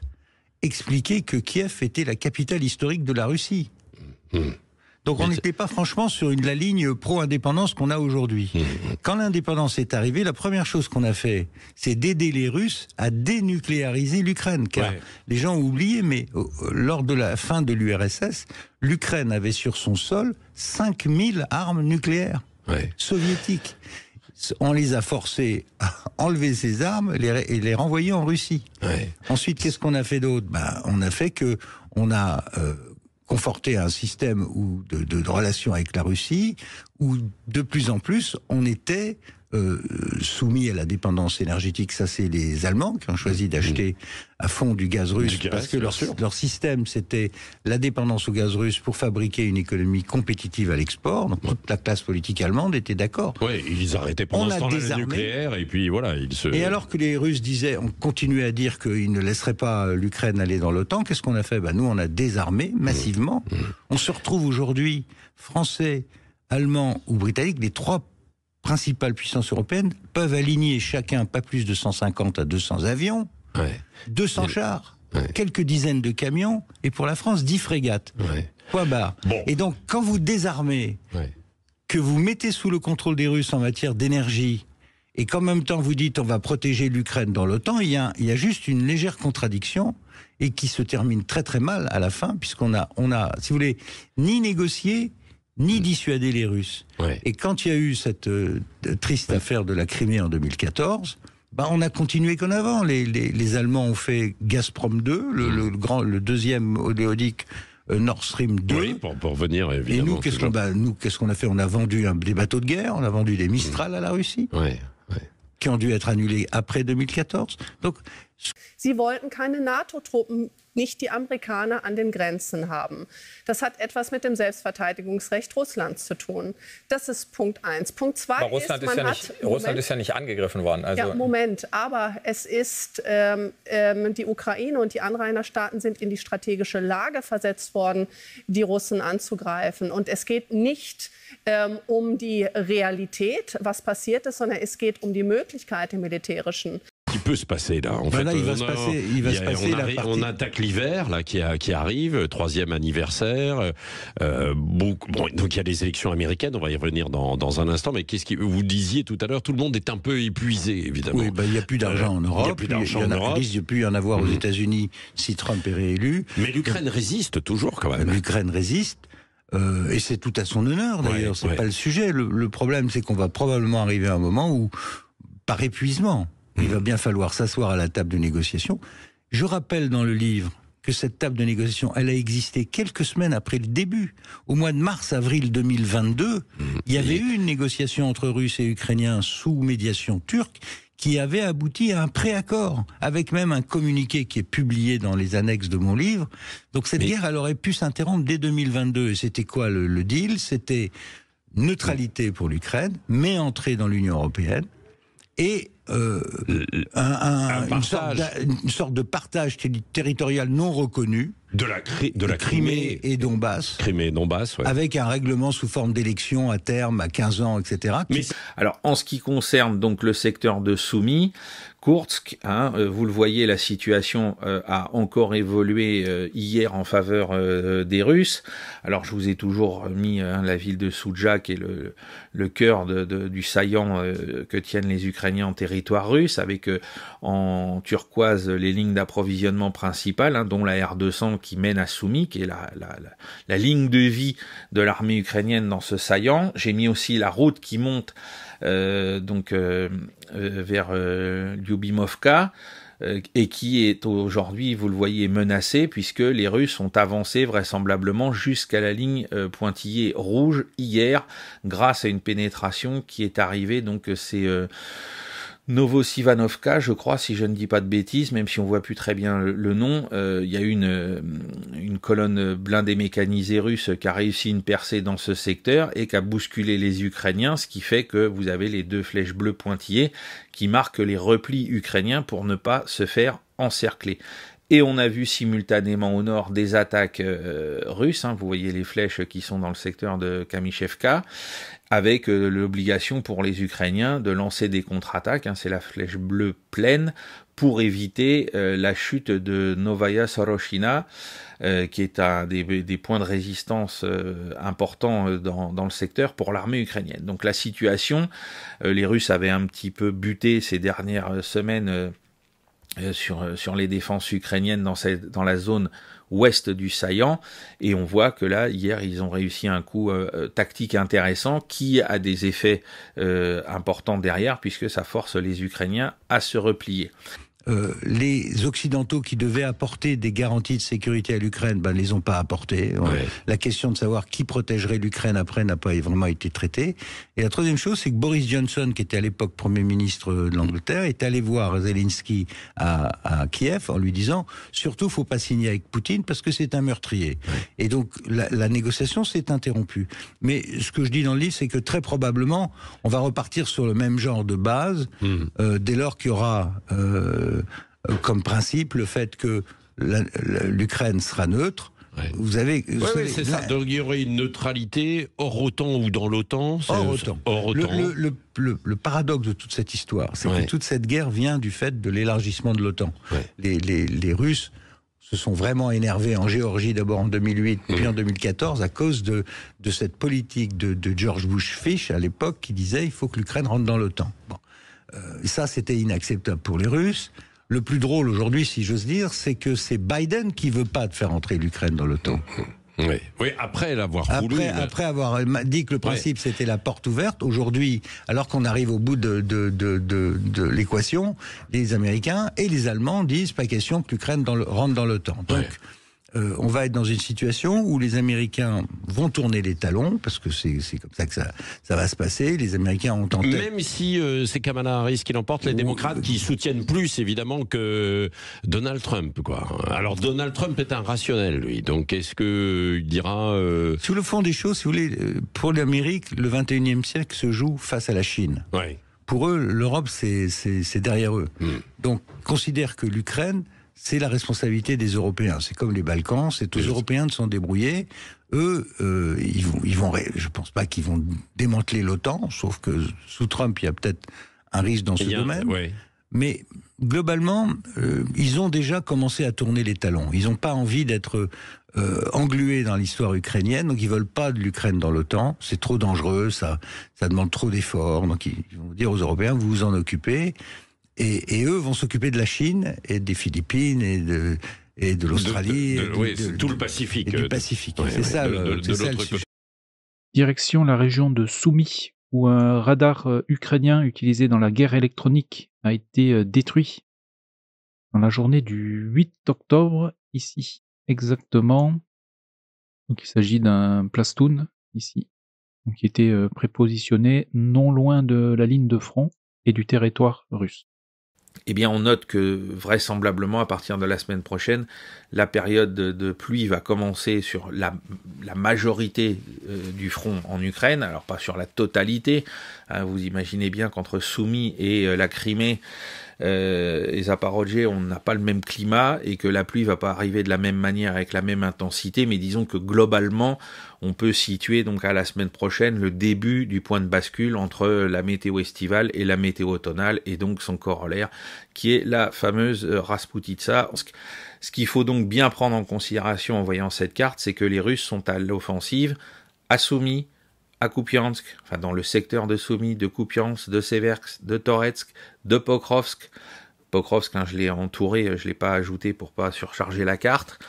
expliquer que Kiev était la capitale historique de la Russie. Hmm. Donc on n'était pas franchement sur une, la ligne pro-indépendance qu'on a aujourd'hui. Mmh. Quand l'indépendance est arrivée, la première chose qu'on a fait, c'est d'aider les Russes à dénucléariser l'Ukraine. Car les gens ont oublié, mais euh, lors de la fin de l'URSS, l'Ukraine avait sur son sol 5000 armes nucléaires soviétiques on les a forcés à enlever ces armes et les renvoyer en Russie. Ensuite, qu'est-ce qu'on a fait d'autre ben, On a fait que on a euh, conforter un système de, de relations avec la Russie où de plus en plus on était euh, soumis à la dépendance énergétique. Ça, c'est les Allemands qui ont choisi d'acheter à fond du gaz russe parce que leur, système, c'était la dépendance au gaz russe pour fabriquer une économie compétitive à l'export. Donc toute la classe politique allemande était d'accord. Oui, ils arrêtaient pendant ce temps nucléaire et puis voilà, ils se... Et alors que les Russes disaient, on continuait à dire qu'ils ne laisseraient pas euh, l'Ukraine aller dans l'OTAN, qu'est-ce qu'on a fait Bah Nous, on a désarmé massivement. Mmh. Mmh. On se retrouve aujourd'hui, Français, Allemands ou Britanniques, les trois principales puissances européennes peuvent aligner chacun pas plus de 150 à 200 avions, 200 chars, quelques dizaines de camions, et pour la France, 10 frégates. Ouais. Quoi barre. Et donc, quand vous désarmez, que vous mettez sous le contrôle des Russes en matière d'énergie, et qu'en même temps vous dites on va protéger l'Ukraine dans l'OTAN, il y, a, juste une légère contradiction et qui se termine très très mal à la fin, puisqu'on a, on a, si vous voulez, ni négocié, ni dissuader les Russes. Et quand il y a eu cette euh, triste affaire de la Crimée en 2014, bah, on a continué comme avant. Les, les, Allemands ont fait Gazprom 2, mmh. le, grand, le deuxième oléodique euh, Nord Stream 2. pour, venir, évidemment. Et bah, nous, qu'est-ce qu'on a fait On a vendu des bateaux de guerre, on a vendu des Mistral mmh. à la Russie. qui ont dû être annulés après 2014. Donc, Sie wollten keine NATO-Truppen, nicht die Amerikaner an den Grenzen haben. Das hat etwas mit dem Selbstverteidigungsrecht Russlands zu tun. Das ist Punkt eins. Punkt zwei aber Russland ist, ist ja hat, nicht, Russland ist ja nicht angegriffen worden. Also ja, Moment, aber es ist ähm, ähm, die Ukraine und die Anrainerstaaten sind in die strategische Lage versetzt worden, die Russen anzugreifen. Und es geht nicht ähm, um die Realität, was passiert ist, sondern es geht um die Möglichkeit im militärischen. qui peut se passer là. En bah fait, il va euh, se passer. Il va on, on, attaque l'hiver là qui, arrive, euh, troisième anniversaire. Euh, donc il y a les élections américaines. On va y revenir dans, un instant. Mais qu'est-ce que vous disiez tout à l'heure Tout le monde est un peu épuisé, évidemment. Oui, bah, il n'y a plus d'argent en Europe. Il n'y a plus d'argent en, Il ne plus y en avoir aux mm-hmm. États-Unis si Trump est réélu. Mais l'Ukraine résiste toujours quand même. L'Ukraine résiste. et c'est tout à son honneur d'ailleurs, Ce c'est pas le sujet. le problème, c'est qu'on va probablement arriver à un moment où, par épuisement, il va bien falloir s'asseoir à la table de négociation. Je rappelle dans le livre que cette table de négociation, elle a existé quelques semaines après le début. Au mois de mars-avril 2022, mm. il y avait eu une négociation entre Russes et Ukrainiens sous médiation turque qui avait abouti à un préaccord, avec même un communiqué qui est publié dans les annexes de mon livre. Donc cette guerre, elle aurait pu s'interrompre dès 2022. Et c'était quoi le, le deal C'était neutralité pour l'Ukraine, mais entrée dans l'Union européenne, et euh, une, sorte de partage territorial non reconnu. De la, de la Crimée, et Donbass. Crimée Donbass, Avec un règlement sous forme d'élection à terme, à 15 ans, etc. Alors, en ce qui concerne donc le secteur de Soumis, Kursk. Hein, euh, vous le voyez, la situation euh, a encore évolué euh, hier en faveur des Russes. Alors je vous ai toujours mis hein, la ville de Soudja, qui est le, le cœur de, du saillant que tiennent les Ukrainiens en territoire russe, avec en turquoise les lignes d'approvisionnement principales, hein, dont la R200 qui mène à Soumy, qui est la, la, la, la ligne de vie de l'armée ukrainienne dans ce saillant. J'ai mis aussi la route qui monte euh, donc euh, euh, vers Lyubimovka et qui est aujourd'hui, vous le voyez, menacé puisque les Russes ont avancé vraisemblablement jusqu'à la ligne pointillée rouge hier grâce à une pénétration qui est arrivée donc c'est Novosivanovka, je crois, si je ne dis pas de bêtises, même si on voit plus très bien le, nom, euh, il y a une, euh, une colonne blindée mécanisée russe qui a réussi une percée dans ce secteur et qui a bousculé les Ukrainiens, ce qui fait que vous avez les deux flèches bleues pointillées qui marquent les replis ukrainiens pour ne pas se faire encercler. Et on a vu simultanément au nord des attaques euh, russes, hein. vous voyez les flèches qui sont dans le secteur de Kamishevka, avec euh, l'obligation pour les Ukrainiens de lancer des contre-attaques, hein, c'est la flèche bleue pleine, pour éviter euh, la chute de Novaya Soroshina, euh, qui est un des, points de résistance importants dans, dans, le secteur pour l'armée ukrainienne. Donc la situation, les Russes avaient un petit peu buté ces dernières semaines euh, sur, euh, sur les défenses ukrainiennes dans, cette, dans la zone ouest du saillant. Et on voit que là, hier, ils ont réussi un coup euh, tactique intéressant qui a des effets importants derrière, puisque ça force les Ukrainiens à se replier. Euh, les Occidentaux qui devaient apporter des garanties de sécurité à l'Ukraine, ben, les ont pas apportées. Euh, la question de savoir qui protégerait l'Ukraine après n'a pas vraiment été traitée. Et la troisième chose, c'est que Boris Johnson, qui était à l'époque Premier ministre de l'Angleterre, est allé voir Zelensky à, Kiev en lui disant surtout, faut pas signer avec Poutine parce que c'est un meurtrier. Et donc la, négociation s'est interrompue. Mais ce que je dis dans le livre, c'est que très probablement, on va repartir sur le même genre de base hmm. euh, dès lors qu'il y aura euh, comme principe le fait que l'Ukraine sera neutre. Vous avez. oui, c'est ça. Donc il y aurait une neutralité hors OTAN ou dans l'OTAN. Hors OTAN. Le, le, paradoxe de toute cette histoire, c'est que toute cette guerre vient du fait de l'élargissement de l'OTAN. Les, Russes se sont vraiment énervés en Géorgie d'abord en 2008 mmh. puis en 2014 à cause de, de cette politique de, George Bush Fish à l'époque qui disait il faut que l'Ukraine rentre dans l'OTAN. Bon. Euh, ça, c'était inacceptable pour les Russes. Le plus drôle aujourd'hui, si j'ose dire, c'est que c'est Biden qui veut pas de faire entrer l'Ukraine dans l'OTAN. Mmh, mmh. Oui. oui. après l'avoir voulu. Après, avoir dit que le principe c'était la porte ouverte, aujourd'hui, alors qu'on arrive au bout de, de, l'équation, les Américains et les Allemands disent pas question que l'Ukraine rentre dans l'OTAN. Donc, euh, on va être dans une situation où les Américains vont tourner les talons, parce que c'est comme ça que ça, va se passer. Les Américains ont tenté. Même si euh, c'est Kamala Harris qui l'emporte, les démocrates qui soutiennent plus évidemment que Donald Trump, quoi. Alors Donald Trump est un rationnel, lui. Donc est-ce que euh, dira Sous le fond des choses, si vous voulez, pour l'Amérique, le 21e siècle se joue face à la Chine. Pour eux, l'Europe, c'est derrière eux. Hmm. Donc, considère que l'Ukraine c'est la responsabilité des Européens. C'est comme les Balkans, c'est aux Européens de s'en débrouiller. Eux, euh, ils vont, ils vont, je pense pas qu'ils vont démanteler l'OTAN, sauf que sous Trump, il y a peut-être un risque dans ce domaine. Mais globalement, euh, ils ont déjà commencé à tourner les talons. Ils n'ont pas envie d'être euh, englués dans l'histoire ukrainienne, donc ils veulent pas de l'Ukraine dans l'OTAN. C'est trop dangereux, ça, ça demande trop d'efforts. Donc ils vont dire aux Européens, vous vous en occupez. Et, eux vont s'occuper de la Chine et des Philippines et de, l'Australie. Oui, tout le Pacifique. c'est ça, Direction la région de Soumy, où un radar euh, ukrainien utilisé dans la guerre électronique a été euh, détruit dans la journée du 8 octobre, ici exactement. Donc il s'agit d'un plastoun, ici, qui était euh, prépositionné non loin de la ligne de front et du territoire russe eh bien, on note que vraisemblablement, à partir de la semaine prochaine, la période de, pluie va commencer sur la, majorité euh, du front en Ukraine, alors pas sur la totalité. Hein. vous imaginez bien qu'entre Soumis et euh, la Crimée, euh, et Zaporogé, on n'a pas le même climat et que la pluie va pas arriver de la même manière avec la même intensité, mais disons que globalement, on peut situer donc à la semaine prochaine le début du point de bascule entre la météo estivale et la météo automnale et donc son corollaire qui est la fameuse euh, Rasputitsa. Ce qu'il faut donc bien prendre en considération en voyant cette carte, c'est que les Russes sont à l'offensive, assoumis à Kupiansk, enfin dans le secteur de Soumy, de Kupiansk, de Seversk, de Toretsk, de Pokrovsk. Pokrovsk, hein, je l'ai entouré, euh, je ne l'ai pas ajouté pour pas surcharger la carte.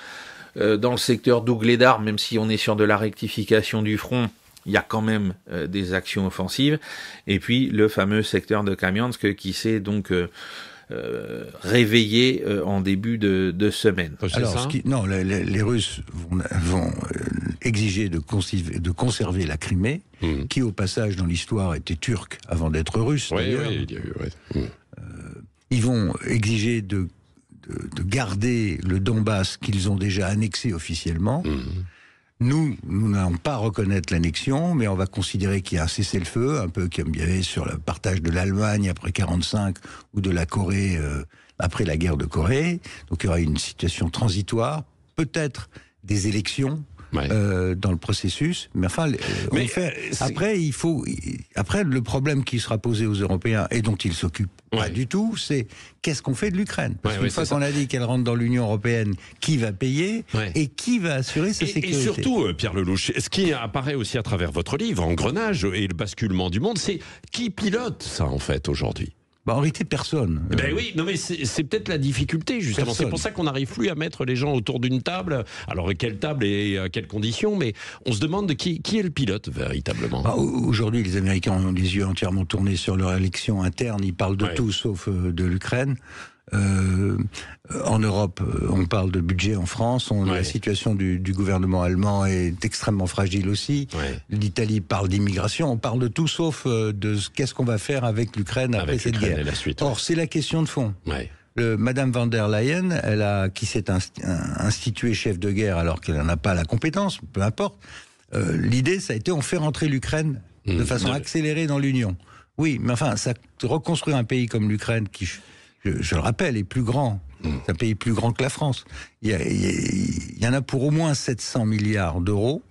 Euh, dans le secteur d'Ougledar, même si on est sur de la rectification du front, il y a quand même euh, des actions offensives. Et puis le fameux secteur de Kamiansk qui s'est donc... Euh, réveillé euh, en début de, semaine. Oh, non, les, Russes vont, euh, exiger de, de, conserver la Crimée, hmm. qui au passage dans l'histoire était turque avant d'être russe. ils vont exiger de de, garder le Donbass qu'ils ont déjà annexé officiellement. Hmm. Nous, nous n'allons pas reconnaître l'annexion, mais on va considérer qu'il y a un cessez-le-feu, un peu comme il y avait sur le partage de l'Allemagne après 45 ou de la Corée euh, après la guerre de Corée. Donc il y aura une situation transitoire, peut-être des élections euh, dans le processus. Mais enfin, euh, fait, euh, après, il faut. Après, le problème qui sera posé aux Européens et dont ils s'occupent pas du tout, c'est qu'est-ce qu'on fait de l'Ukraine Parce qu'une fois qu'on a dit qu'elle rentre dans l'Union européenne, qui va payer et qui va assurer sa sécurité Et surtout, Pierre Lelouch, ce qui apparaît aussi à travers votre livre, Engrenage et le basculement du monde, c'est qui pilote ça en fait aujourd'hui bah, en réalité, personne. Eh ben euh, oui, non mais c'est peut-être la difficulté justement. C'est pour ça qu'on n'arrive plus à mettre les gens autour d'une table. Alors quelle table et à quelles conditions Mais on se demande qui, qui est le pilote véritablement. Ah, aujourd'hui, les Américains ont les yeux entièrement tournés sur leur élection interne. Ils parlent de tout sauf euh, de l'Ukraine. Euh, en Europe, euh, on parle de budget en France, on, la situation du, gouvernement allemand est extrêmement fragile aussi. L'Italie parle d'immigration, on parle de tout sauf euh, de ce, qu'est-ce qu'on va faire avec l'Ukraine après cette guerre. Or, c'est la question de fond. Madame van der Leyen, elle a, qui s'est instituée chef de guerre alors qu'elle n'en a pas la compétence, peu importe, l'idée, ça a été on fait rentrer l'Ukraine de mmh. façon accélérée dans l'Union. Oui, mais enfin, ça, reconstruire un pays comme l'Ukraine qui je, le rappelle, est plus grand. C'est un pays plus grand que la France. Il y, en a pour au moins 700 milliards d'euros,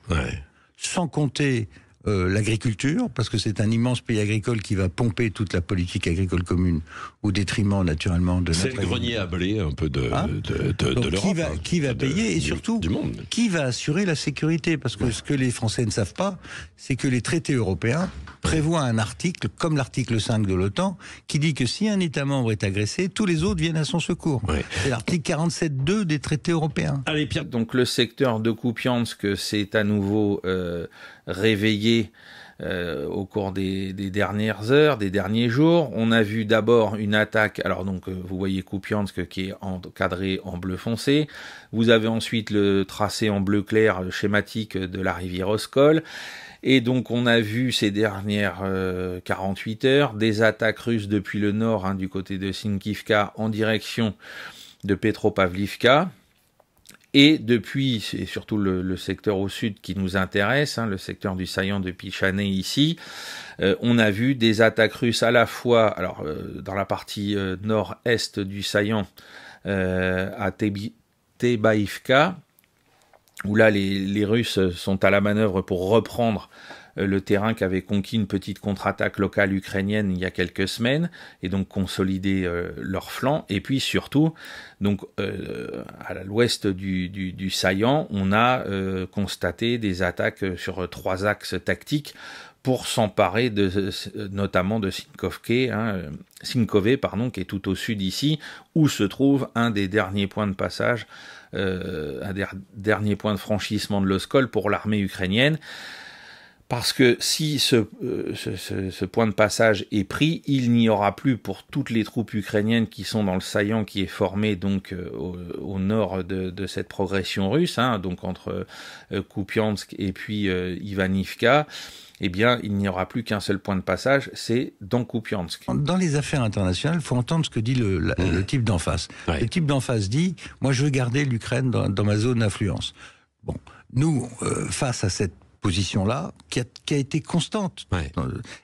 sans compter euh, l'agriculture, parce que c'est un immense pays agricole qui va pomper toute la politique agricole commune au détriment naturellement de. C'est le grenier à blé un peu de, hein l'Europe. Hein. Qui va, payer et surtout qui va assurer la sécurité Parce que ce que les Français ne savent pas, c'est que les traités européens prévoit un article, comme l'article 5 de l'OTAN, qui dit que si un État membre est agressé, tous les autres viennent à son secours. C'est l'article 47.2 des traités européens. Allez, Pierre, donc le secteur de que s'est à nouveau euh, réveillé euh, au cours des, dernières heures, des derniers jours. On a vu d'abord une attaque, alors donc euh, vous voyez Kupiansk qui est encadré en bleu foncé. Vous avez ensuite le tracé en bleu clair schématique de la rivière Oskol. Et donc on a vu ces dernières 48 euh, heures des attaques russes depuis le nord hein, du côté de Sinkivka en direction de Petropavlivka. Et depuis, et surtout le, secteur au sud qui nous intéresse, hein, le secteur du saillant de Pichané ici, euh, on a vu des attaques russes à la fois alors, euh, dans la partie euh, nord-est du saillant à Tebaïvka, où là les, les, Russes sont à la manœuvre pour reprendre euh, le terrain qu'avait conquis une petite contre-attaque locale ukrainienne il y a quelques semaines, et donc consolider euh, leur flanc. Et puis surtout, donc euh, à l'ouest du, du, Saillant, on a constaté des attaques sur trois axes tactiques pour s'emparer de, notamment de Sinkovke, hein, pardon, qui est tout au sud ici, où se trouve un des derniers points de passage, un dernier point de franchissement de l'Oskol pour l'armée ukrainienne parce que si euh, ce, point de passage est pris, il n'y aura plus pour toutes les troupes ukrainiennes qui sont dans le saillant qui est formé donc euh, au, nord de, cette progression russe, hein, donc entre euh, Kupiansk et puis Ivanivka. Eh bien, il n'y aura plus qu'un seul point de passage, c'est dans Kupiansk. Dans les affaires internationales, il faut entendre ce que dit le, type d'en face. Le type d'en face dit Moi, je veux garder l'Ukraine dans, ma zone d'influence. Bon, nous, face à cette position-là, qui a, été constante,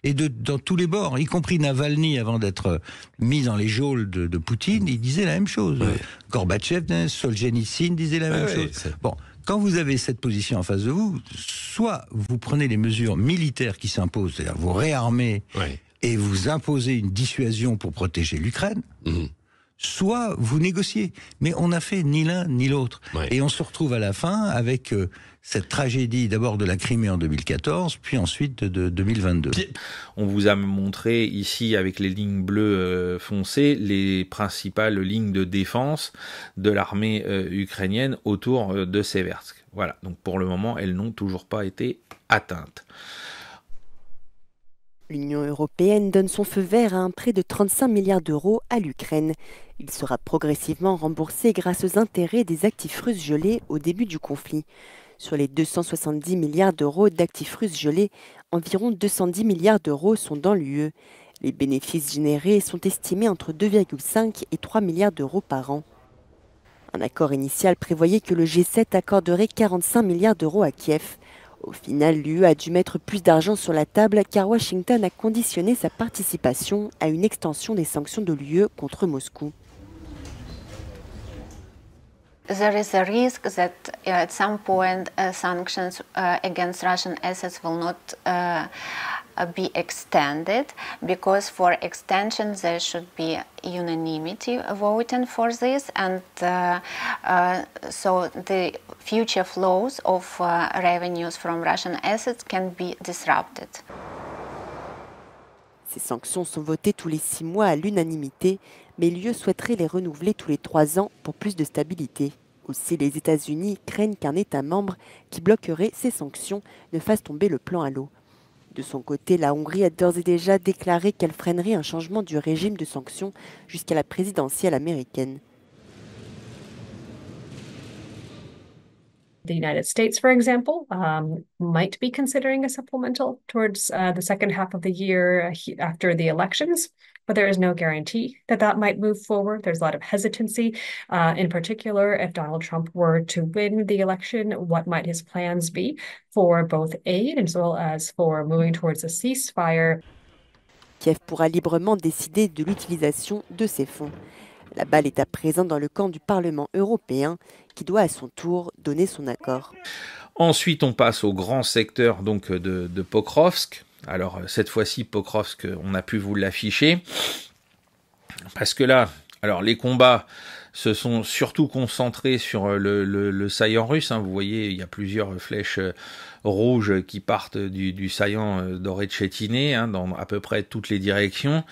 et dans tous les bords, y compris Navalny, avant d'être euh, mis dans les geôles de, Poutine, il disait la même chose. Gorbatchev, Solzhenitsyn disait la même chose. bon, quand vous avez cette position en face de vous, soit vous prenez les mesures militaires qui s'imposent, c'est-à-dire vous réarmez et vous imposez une dissuasion pour protéger l'Ukraine, mhm soit vous négociez. Mais on n'a fait ni l'un ni l'autre. Et on se retrouve à la fin avec euh, cette tragédie d'abord de la Crimée en 2014, puis ensuite de 2022. On vous a montré ici avec les lignes bleues euh, foncées les principales lignes de défense de l'armée euh, ukrainienne autour de Seversk. Voilà, donc pour le moment, elles n'ont toujours pas été atteintes. L'Union européenne donne son feu vert à un prêt de 35 milliards d'euros à l'Ukraine. Il sera progressivement remboursé grâce aux intérêts des actifs russes gelés au début du conflit. Sur les 270 milliards d'euros d'actifs russes gelés, environ 210 milliards d'euros sont dans l'UE. Les bénéfices générés sont estimés entre 2,5 et 3 milliards d'euros par an. Un accord initial prévoyait que le G7 accorderait 45 milliards d'euros à Kiev. Au final, l'UE a dû mettre plus d'argent sur la table car Washington a conditionné sa participation à une extension des sanctions de l'UE contre Moscou be extension assets Ces sanctions sont votées tous les six mois à l'unanimité, mais l'UE souhaiterait les renouveler tous les trois ans pour plus de stabilité. Aussi, les États-Unis craignent qu'un État membre qui bloquerait ces sanctions ne fasse tomber le plan à l'eau. De son côté, la Hongrie a d'ores et déjà déclaré qu'elle freinerait un changement du régime de sanctions jusqu'à la présidentielle américaine. the United States, for example, um, might be considering a supplemental towards uh, the second half of the year uh, after the elections but there is no guarantee that that might move forward. There's a lot of hesitancy, uh, in particular, if Donald Trump were to win the election, what might his plans be for both aid as well as for moving towards a ceasefire? Kiev pourra librement décider de l'utilisation de ces fonds. La balle est à présent dans le camp du Parlement européen qui doit à son tour donner son accord. Ensuite, on passe au grand secteur donc de, de Pokrovsk, alors euh, cette fois-ci, Pokrovsk, euh, on a pu vous l'afficher. Parce que là, alors les combats se sont surtout concentrés sur euh, le, saillant russe. Hein. Vous voyez, il y a plusieurs flèches rouges qui partent du, saillant doré de Chétiné hein, dans à peu près toutes les directions.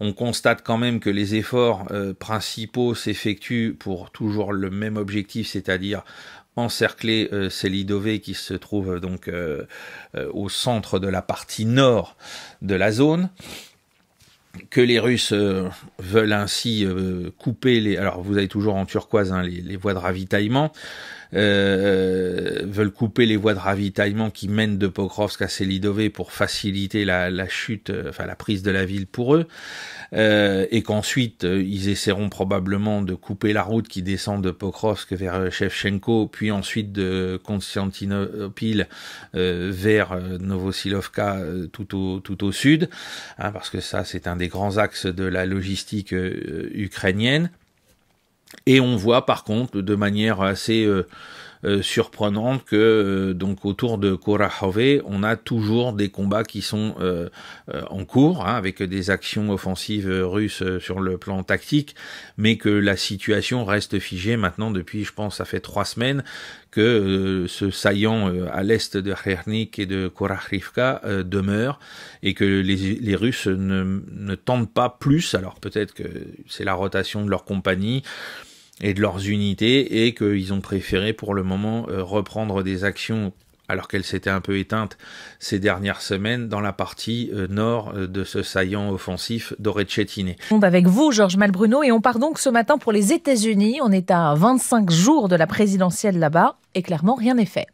On constate quand même que les efforts principaux s'effectuent pour toujours le même objectif, c'est-à-dire encercler euh, l'Idové qui se trouve donc euh, euh, au centre de la partie nord de la zone que les Russes euh, veulent ainsi couper les alors vous avez toujours en turquoise hein, les voies de ravitaillement euh, euh, veulent couper les voies de ravitaillement qui mènent de Pokrovsk à Selidové pour faciliter la, chute, euh, enfin la prise de la ville pour eux, et qu'ensuite ils essaieront probablement de couper la route qui descend de Pokrovsk vers Shevchenko, puis ensuite de Konstantinopil vers Novosilovka tout au, tout au sud, hein, parce que ça c'est un des grands axes de la logistique ukrainienne. Et on voit par contre de manière assez euh, surprenante euh, surprenant que euh, donc autour de Korahove, on a toujours des combats qui sont euh, en cours hein, avec des actions offensives russes sur le plan tactique, mais que la situation reste figée maintenant depuis, je pense, ça fait trois semaines que ce saillant à l'est de Khernik et de euh, demeure et que les, Russes ne, ne tentent pas plus. Alors peut-être que c'est la rotation de leur compagnie et de leurs unités et qu'ils ont préféré pour le moment euh, reprendre des actions alors qu'elles s'étaient un peu éteintes ces dernières semaines dans la partie euh, nord euh, de ce saillant offensif d'Orecettiné. On est avec vous, Georges Malbruno, et on part donc ce matin pour les États-Unis. On est à 25 jours de la présidentielle là-bas et clairement rien n'est fait.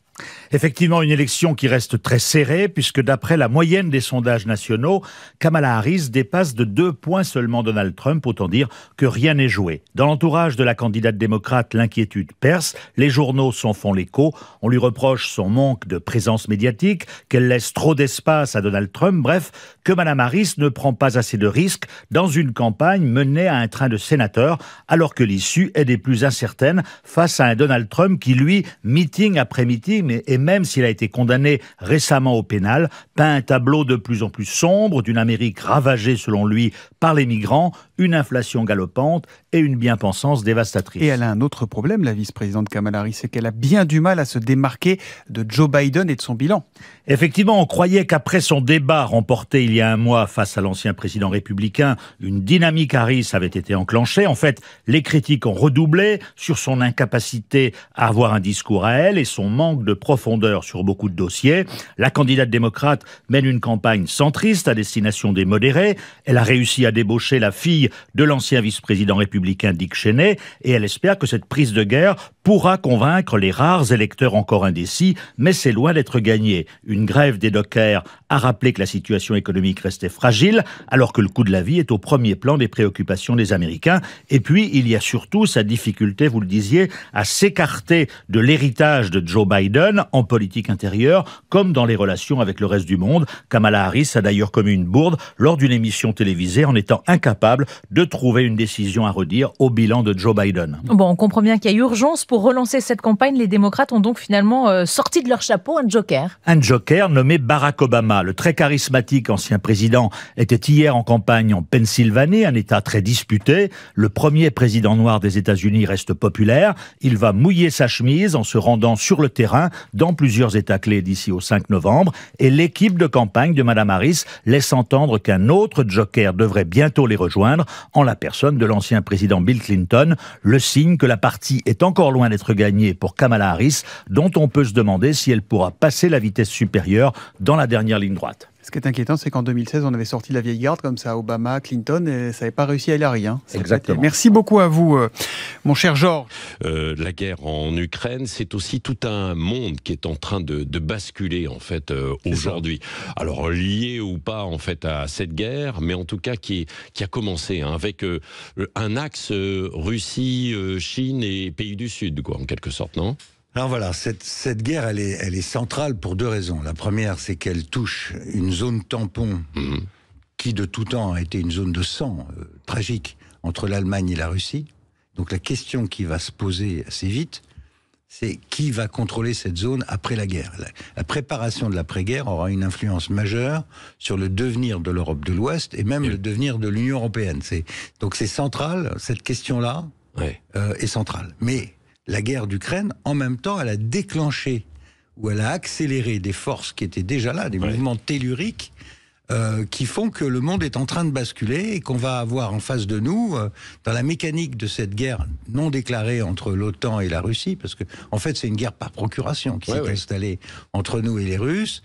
Effectivement, une élection qui reste très serrée, puisque d'après la moyenne des sondages nationaux, Kamala Harris dépasse de deux points seulement Donald Trump, autant dire que rien n'est joué. Dans l'entourage de la candidate démocrate, l'inquiétude perce, les journaux s'en font l'écho, on lui reproche son manque de présence médiatique, qu'elle laisse trop d'espace à Donald Trump, bref, que Madame Harris ne prend pas assez de risques dans une campagne menée à un train de sénateurs, alors que l'issue est des plus incertaines face à un Donald Trump qui, lui, meeting après meeting, et même s'il a été condamné récemment au pénal, peint un tableau de plus en plus sombre d'une Amérique ravagée, selon lui, par les migrants, une inflation galopante et une bien-pensance dévastatrice. Et elle a un autre problème, la vice-présidente Kamala Harris, c'est qu'elle a bien du mal à se démarquer de Joe Biden et de son bilan. Effectivement, on croyait qu'après son débat remporté il y a un mois face à l'ancien président républicain, une dynamique Harris avait été enclenchée. En fait, les critiques ont redoublé sur son incapacité à avoir un discours à elle et son manque de profondeur sur beaucoup de dossiers. La candidate démocrate mène une campagne centriste à destination des modérés. Elle a réussi à débaucher la fille de l'ancien vice-président républicain Dick Cheney, et elle espère que cette prise de guerre pourra convaincre les rares électeurs encore indécis, mais c'est loin d'être gagné. Une grève des dockers a rappelé que la situation économique restait fragile, alors que le coût de la vie est au premier plan des préoccupations des Américains. Et puis, il y a surtout sa difficulté, vous le disiez, à s'écarter de l'héritage de Joe Biden en politique intérieure, comme dans les relations avec le reste du monde. Kamala Harris a d'ailleurs commis une bourde lors d'une émission télévisée en étant incapable de trouver une décision à redire au bilan de Joe Biden. Bon, on comprend bien qu'il y a urgence pour relancer cette campagne, les démocrates ont donc finalement euh, sorti de leur chapeau un joker. Un joker nommé Barack Obama. Le très charismatique ancien président était hier en campagne en Pennsylvanie, un État très disputé. Le premier président noir des États-Unis reste populaire. Il va mouiller sa chemise en se rendant sur le terrain dans plusieurs États clés d'ici au 5 novembre. Et l'équipe de campagne de Madame Harris laisse entendre qu'un autre joker devrait bientôt les rejoindre en la personne de l'ancien président Bill Clinton. Le signe que la partie est encore loin d'être gagnée pour Kamala Harris, dont on peut se demander si elle pourra passer la vitesse supérieure dans la dernière ligne droite. Ce qui est inquiétant, c'est qu'en 2016, on avait sorti la vieille garde comme ça, Obama, Clinton, et ça n'avait pas réussi à Hillary. Hein. Exactement. Merci beaucoup à vous, euh, mon cher Georges. Euh, la guerre en Ukraine, c'est aussi tout un monde qui est en train de, basculer en fait euh, aujourd'hui. Alors lié ou pas en fait à cette guerre, mais en tout cas qui, qui a commencé hein, avec un axe Russie, Chine et pays du Sud, quoi, en quelque sorte, non alors voilà, cette, guerre, elle est, centrale pour deux raisons. La première, c'est qu'elle touche une zone tampon mhm. qui, de tout temps, a été une zone de sang euh, tragique entre l'Allemagne et la Russie. Donc la question qui va se poser assez vite, c'est qui va contrôler cette zone après la guerre. La, préparation de l'après-guerre aura une influence majeure sur le devenir de l'Europe de l'Ouest et même le devenir de l'Union européenne. Donc c'est central, cette question-là euh, est centrale. Mais la guerre d'Ukraine, en même temps, elle a déclenché ou elle a accéléré des forces qui étaient déjà là, des mouvements telluriques, euh, qui font que le monde est en train de basculer et qu'on va avoir en face de nous, euh, dans la mécanique de cette guerre non déclarée entre l'OTAN et la Russie, parce que en fait c'est une guerre par procuration qui s'est installée entre nous et les Russes,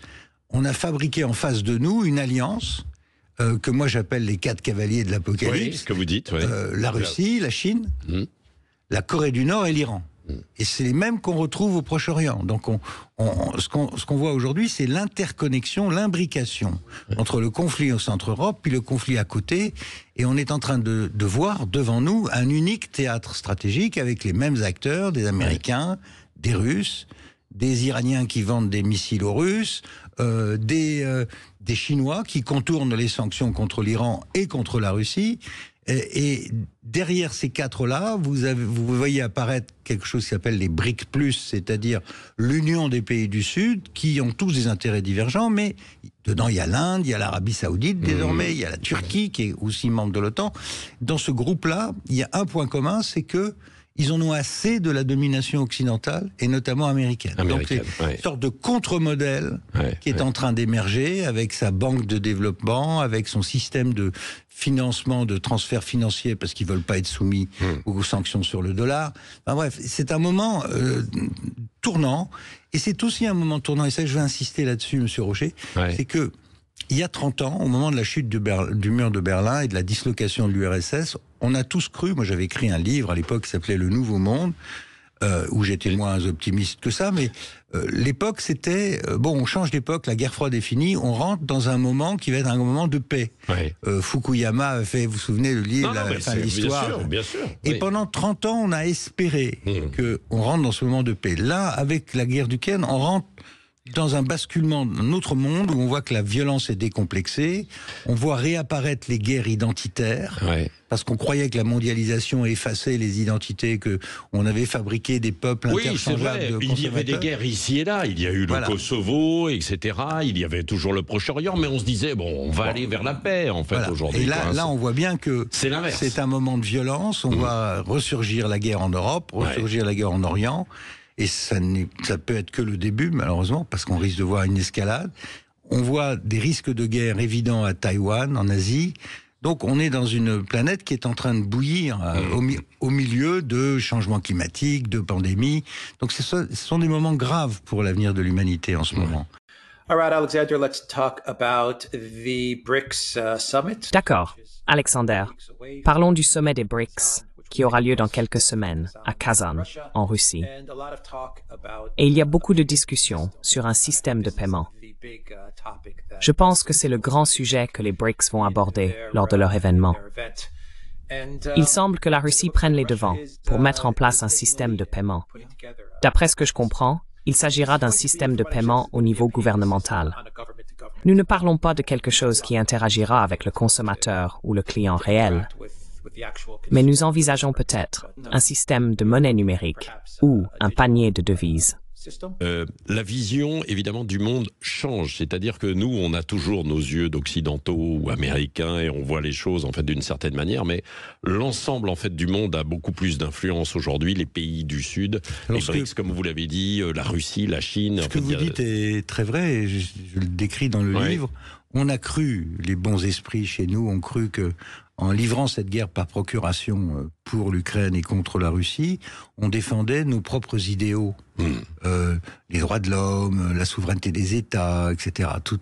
on a fabriqué en face de nous une alliance euh, que moi j'appelle les quatre cavaliers de l'apocalypse. Oui, ce que vous dites. la Russie, la Chine, hum. la Corée du Nord et l'Iran. Et c'est les mêmes qu'on retrouve au Proche-Orient. Donc ce qu'on voit aujourd'hui, c'est l'interconnexion, l'imbrication entre le conflit au centre-Europe puis le conflit à côté. Et on est en train de, voir devant nous un unique théâtre stratégique avec les mêmes acteurs, des Américains, des Russes, des Iraniens qui vendent des missiles aux Russes, euh, euh, des Chinois qui contournent les sanctions contre l'Iran et contre la Russie. Et derrière ces quatre-là, vous, voyez apparaître quelque chose qui s'appelle les plus, c'est-à-dire l'union des pays du Sud, qui ont tous des intérêts divergents, mais dedans, il y a l'Inde, il y a l'Arabie saoudite mmh. désormais, il y a la Turquie, qui est aussi membre de l'OTAN. Dans ce groupe-là, il y a un point commun, c'est que ils en ont assez de la domination occidentale et notamment américaine. Donc une sorte de contre-modèle qui est en train d'émerger avec sa banque de développement, avec son système de financement, de transfert financier parce qu'ils veulent pas être soumis hmm. aux sanctions sur le dollar. bref, c'est un moment euh, tournant et c'est aussi un moment tournant et ça je vais insister là-dessus, Monsieur Rocher, c'est que il y a 30 ans, au moment de la chute du, mur de Berlin et de la dislocation de l'URSS, on a tous cru, moi j'avais écrit un livre à l'époque qui s'appelait Le Nouveau Monde, euh, où j'étais moins optimiste que ça, mais euh, l'époque c'était, euh, bon, on change d'époque, la guerre froide est finie, on rentre dans un moment qui va être un moment de paix. Fukuyama a fait, vous vous souvenez, le livre, la fin de l'histoire. sûr, Et pendant 30 ans, on a espéré hmm. que qu'on rentre dans ce moment de paix. Là, avec la guerre du Ken, on rentre dans un basculement d'un autre monde où on voit que la violence est décomplexée, on voit réapparaître les guerres identitaires, parce qu'on croyait que la mondialisation effaçait les identités, que on avait fabriqué des peuples oui, interchangeables. vrai, il y avait des guerres ici et là, il y a eu le Kosovo, etc. Il y avait toujours le Proche-Orient, mais on se disait bon, on va aller vers la paix en fait aujourd'hui. Et là, là, on voit bien que c'est un moment de violence. On mm. voit ressurgir la guerre en Europe, ressurgir la guerre en Orient, et ça, ça peut être que le début, malheureusement, parce qu'on risque de voir une escalade. On voit des risques de guerre évidents à Taïwan, en Asie. Donc on est dans une planète qui est en train de bouillir euh, mmh. au, milieu de changements climatiques, de pandémies. Donc ce sont des moments graves pour l'avenir de l'humanité en ce moment. D'accord, Alexander. Parlons du sommet des BRICS qui aura lieu dans quelques semaines à Kazan, en Russie. Et il y a beaucoup de discussions sur un système de paiement. Je pense que c'est le grand sujet que les BRICS vont aborder lors de leur événement. Il semble que la Russie prenne les devants pour mettre en place un système de paiement. D'après ce que je comprends, il s'agira d'un système de paiement au niveau gouvernemental. Nous ne parlons pas de quelque chose qui interagira avec le consommateur ou le client réel, mais nous envisageons peut-être un système de monnaie numérique ou un panier de devises. Euh, la vision, évidemment, du monde change. C'est-à-dire que nous, on a toujours nos yeux d'occidentaux ou américains et on voit les choses, en fait, d'une certaine manière. Mais l'ensemble, en fait, du monde a beaucoup plus d'influence aujourd'hui. Les pays du Sud, les comme vous l'avez dit, euh, la Russie, la Chine. Ce que vous dites est très vrai. Et je, le décris dans le livre. On a cru, les bons esprits chez nous ont cru que en livrant cette guerre par procuration euh, pour l'Ukraine et contre la Russie, on défendait nos propres idéaux, hmm. euh, les droits de l'homme, la souveraineté des États, etc. Tous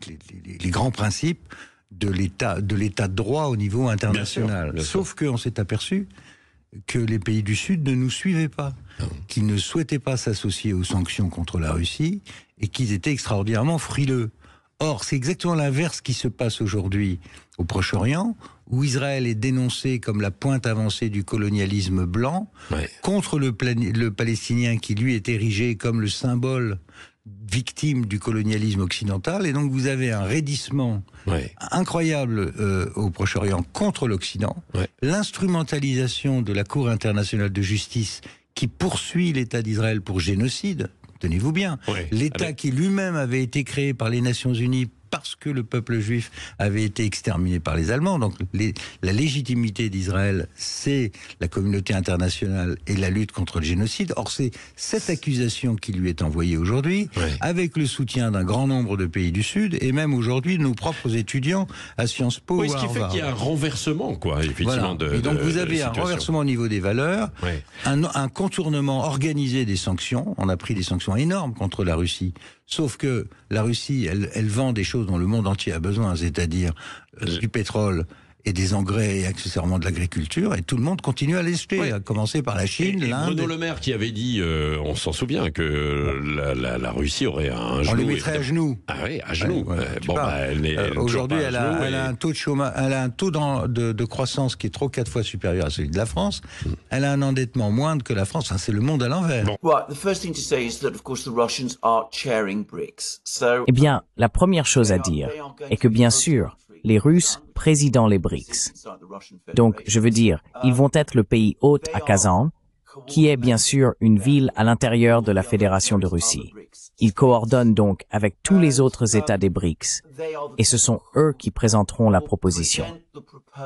les, grands principes de l'État de de droit au niveau international. Sauf qu'on s'est aperçu que les pays du Sud ne nous suivaient pas, ah qu'ils ne souhaitaient pas s'associer aux sanctions contre la Russie et qu'ils étaient extraordinairement frileux. Or, c'est exactement l'inverse qui se passe aujourd'hui au Proche-Orient, où Israël est dénoncé comme la pointe avancée du colonialisme blanc, contre le, palestinien qui lui est érigé comme le symbole victime du colonialisme occidental. Et donc vous avez un raidissement incroyable euh, au Proche-Orient contre l'Occident, l'instrumentalisation de la Cour internationale de justice qui poursuit l'État d'Israël pour génocide. Tenez-vous bien. L'État qui lui-même avait été créé par les Nations Unies parce que le peuple juif avait été exterminé par les Allemands. Donc la légitimité d'Israël, c'est la communauté internationale et la lutte contre le génocide. Or, c'est cette accusation qui lui est envoyée aujourd'hui, avec le soutien d'un grand nombre de pays du Sud, et même aujourd'hui nos propres étudiants à Sciences Po. Oui, ce qui fait qu'il y a un renversement, quoi, effectivement. donc vous avez un renversement au niveau des valeurs, un contournement organisé des sanctions. On a pris des sanctions énormes contre la Russie Sauf que la Russie, elle, vend des choses dont le monde entier a besoin, c'est-à-dire euh, du pétrole, et des engrais et accessoirement de l'agriculture, et tout le monde continue à les à commencer par la Chine, l'Inde. Bruno Le Maire qui avait dit, euh, on s'en souvient, que la, Russie aurait un genou. On le mettrait à genoux. Ah oui, à genoux. bon, bah, euh, Aujourd'hui, elle, elle, a un taux de, chômage, elle a un taux de, croissance qui est trop quatre fois supérieur à celui de la France. Hmm. Elle a un endettement moindre que la France. c'est le monde à l'envers. Eh bien, la première chose à dire est que bien sûr, les Russes président les BRICS. Donc, je veux dire, ils vont être le pays hôte à Kazan, qui est bien sûr une ville à l'intérieur de la Fédération de Russie. Ils coordonnent donc avec tous les autres États des BRICS, et ce sont eux qui présenteront la proposition.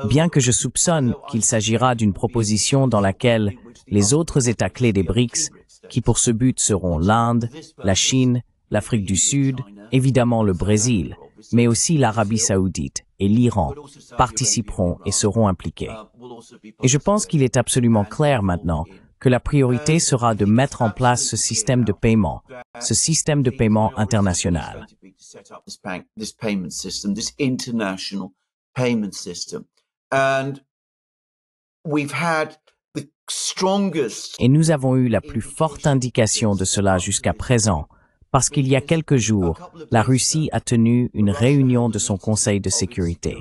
Bien que je soupçonne qu'il s'agira d'une proposition dans laquelle les autres États clés des BRICS, qui pour ce but seront l'Inde, la Chine, l'Afrique du Sud, évidemment le Brésil, mais aussi l'Arabie saoudite, et l'Iran participeront et seront impliqués. Euh, et je pense qu'il est absolument clair maintenant que la priorité euh, sera de mettre en place ce système de paiement, ce système de paiement international. Et nous avons eu la plus forte indication de cela jusqu'à présent parce qu'il y a quelques jours, la Russie a tenu une réunion de son Conseil de sécurité.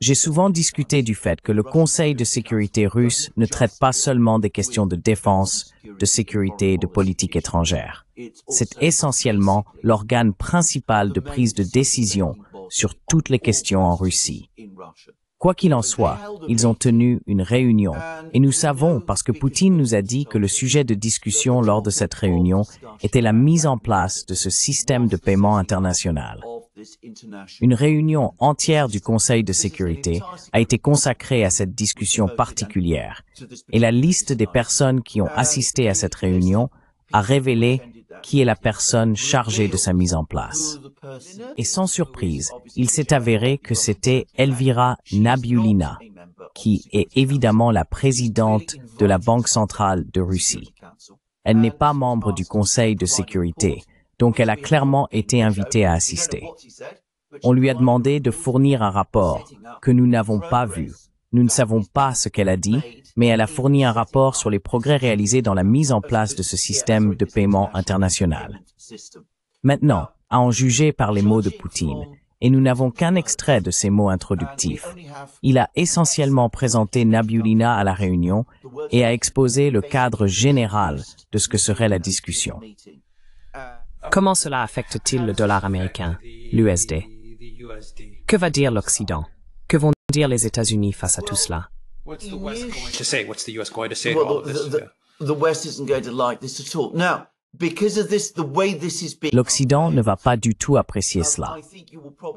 J'ai souvent discuté du fait que le Conseil de sécurité russe ne traite pas seulement des questions de défense, de sécurité et de politique étrangère. C'est essentiellement l'organe principal de prise de décision sur toutes les questions en Russie. Quoi qu'il en soit, ils ont tenu une réunion et nous savons parce que Poutine nous a dit que le sujet de discussion lors de cette réunion était la mise en place de ce système de paiement international. Une réunion entière du Conseil de sécurité a été consacrée à cette discussion particulière et la liste des personnes qui ont assisté à cette réunion a révélé qui est la personne chargée de sa mise en place. Et sans surprise, il s'est avéré que c'était Elvira Nabiulina, qui est évidemment la présidente de la Banque centrale de Russie. Elle n'est pas membre du Conseil de sécurité, donc elle a clairement été invitée à assister. On lui a demandé de fournir un rapport que nous n'avons pas vu nous ne savons pas ce qu'elle a dit, mais elle a fourni un rapport sur les progrès réalisés dans la mise en place de ce système de paiement international. Maintenant, à en juger par les mots de Poutine, et nous n'avons qu'un extrait de ces mots introductifs. Il a essentiellement présenté Nabiulina à la réunion et a exposé le cadre général de ce que serait la discussion. Comment cela affecte-t-il le dollar américain, l'USD Que va dire l'Occident Que dire les États-Unis face à tout cela L'Occident ne va pas du tout apprécier cela.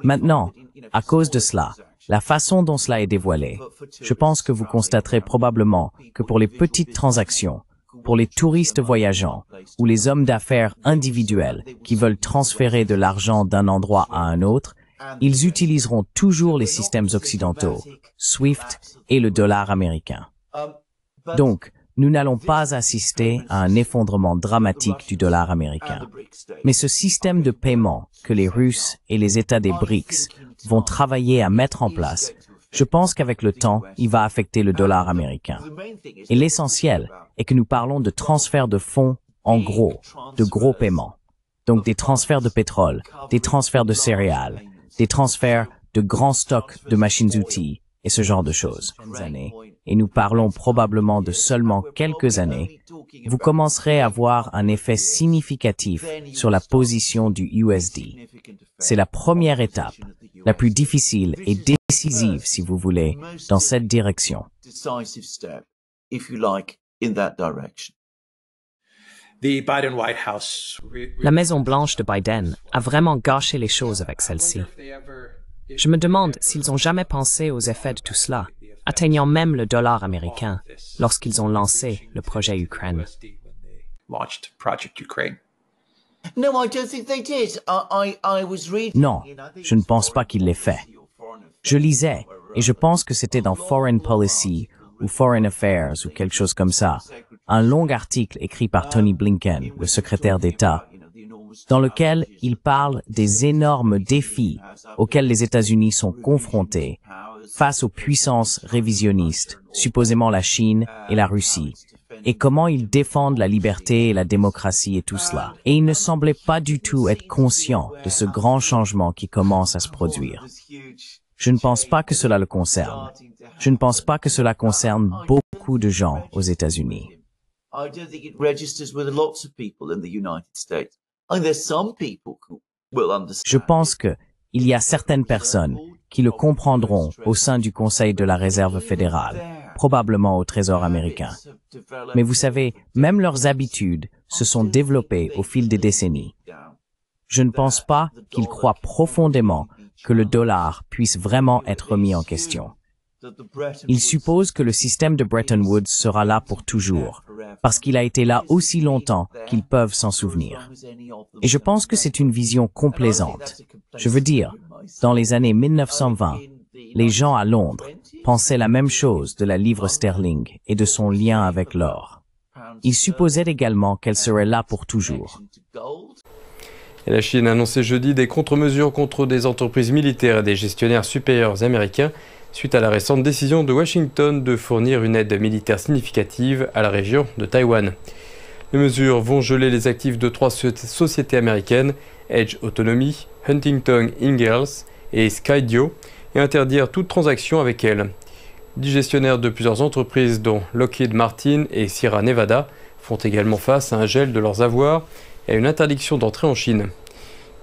Maintenant, à cause de cela, la façon dont cela est dévoilé, je pense que vous constaterez probablement que pour les petites transactions, pour les touristes voyageants ou les hommes d'affaires individuels qui veulent transférer de l'argent d'un endroit à un autre, ils utiliseront toujours les systèmes occidentaux, SWIFT et le dollar américain. Donc, nous n'allons pas assister à un effondrement dramatique du dollar américain. Mais ce système de paiement que les Russes et les États des BRICS vont travailler à mettre en place, je pense qu'avec le temps, il va affecter le dollar américain. Et l'essentiel est que nous parlons de transferts de fonds en gros, de gros paiements. Donc des transferts de pétrole, des transferts de céréales, des transferts de grands stocks de machines-outils et ce genre de choses. Et nous parlons probablement de seulement quelques années, vous commencerez à voir un effet significatif sur la position du USD. C'est la première étape, la plus difficile et décisive, si vous voulez, dans cette direction. La Maison Blanche de Biden a vraiment gâché les choses avec celle-ci. Je me demande s'ils ont jamais pensé aux effets de tout cela, atteignant même le dollar américain lorsqu'ils ont lancé le projet Ukraine. Non, je ne pense pas qu'ils l'aient fait. Je lisais, et je pense que c'était dans Foreign Policy ou Foreign Affairs ou quelque chose comme ça, un long article écrit par Tony Blinken, le secrétaire d'État, dans lequel il parle des énormes défis auxquels les États-Unis sont confrontés face aux puissances révisionnistes, supposément la Chine et la Russie, et comment ils défendent la liberté et la démocratie et tout cela. Et il ne semblait pas du tout être conscient de ce grand changement qui commence à se produire. Je ne pense pas que cela le concerne. Je ne pense pas que cela concerne beaucoup de gens aux États-Unis. Je pense qu'il y a certaines personnes qui le comprendront au sein du Conseil de la Réserve fédérale, probablement au Trésor américain. Mais vous savez, même leurs habitudes se sont développées au fil des décennies. Je ne pense pas qu'ils croient profondément que le dollar puisse vraiment être mis en question. Ils supposent que le système de Bretton Woods sera là pour toujours, parce qu'il a été là aussi longtemps qu'ils peuvent s'en souvenir. Et je pense que c'est une vision complaisante. Je veux dire, dans les années 1920, les gens à Londres pensaient la même chose de la livre sterling et de son lien avec l'or. Ils supposaient également qu'elle serait là pour toujours. la Chine a annoncé jeudi des contre-mesures contre des entreprises militaires et des gestionnaires supérieurs américains suite à la récente décision de Washington de fournir une aide militaire significative à la région de Taïwan. Les mesures vont geler les actifs de trois sociétés américaines, Edge Autonomy, Huntington Ingalls et Skydio, et interdire toute transaction avec elles. Des gestionnaires de plusieurs entreprises dont Lockheed Martin et Sierra Nevada font également face à un gel de leurs avoirs et à une interdiction d'entrée en Chine.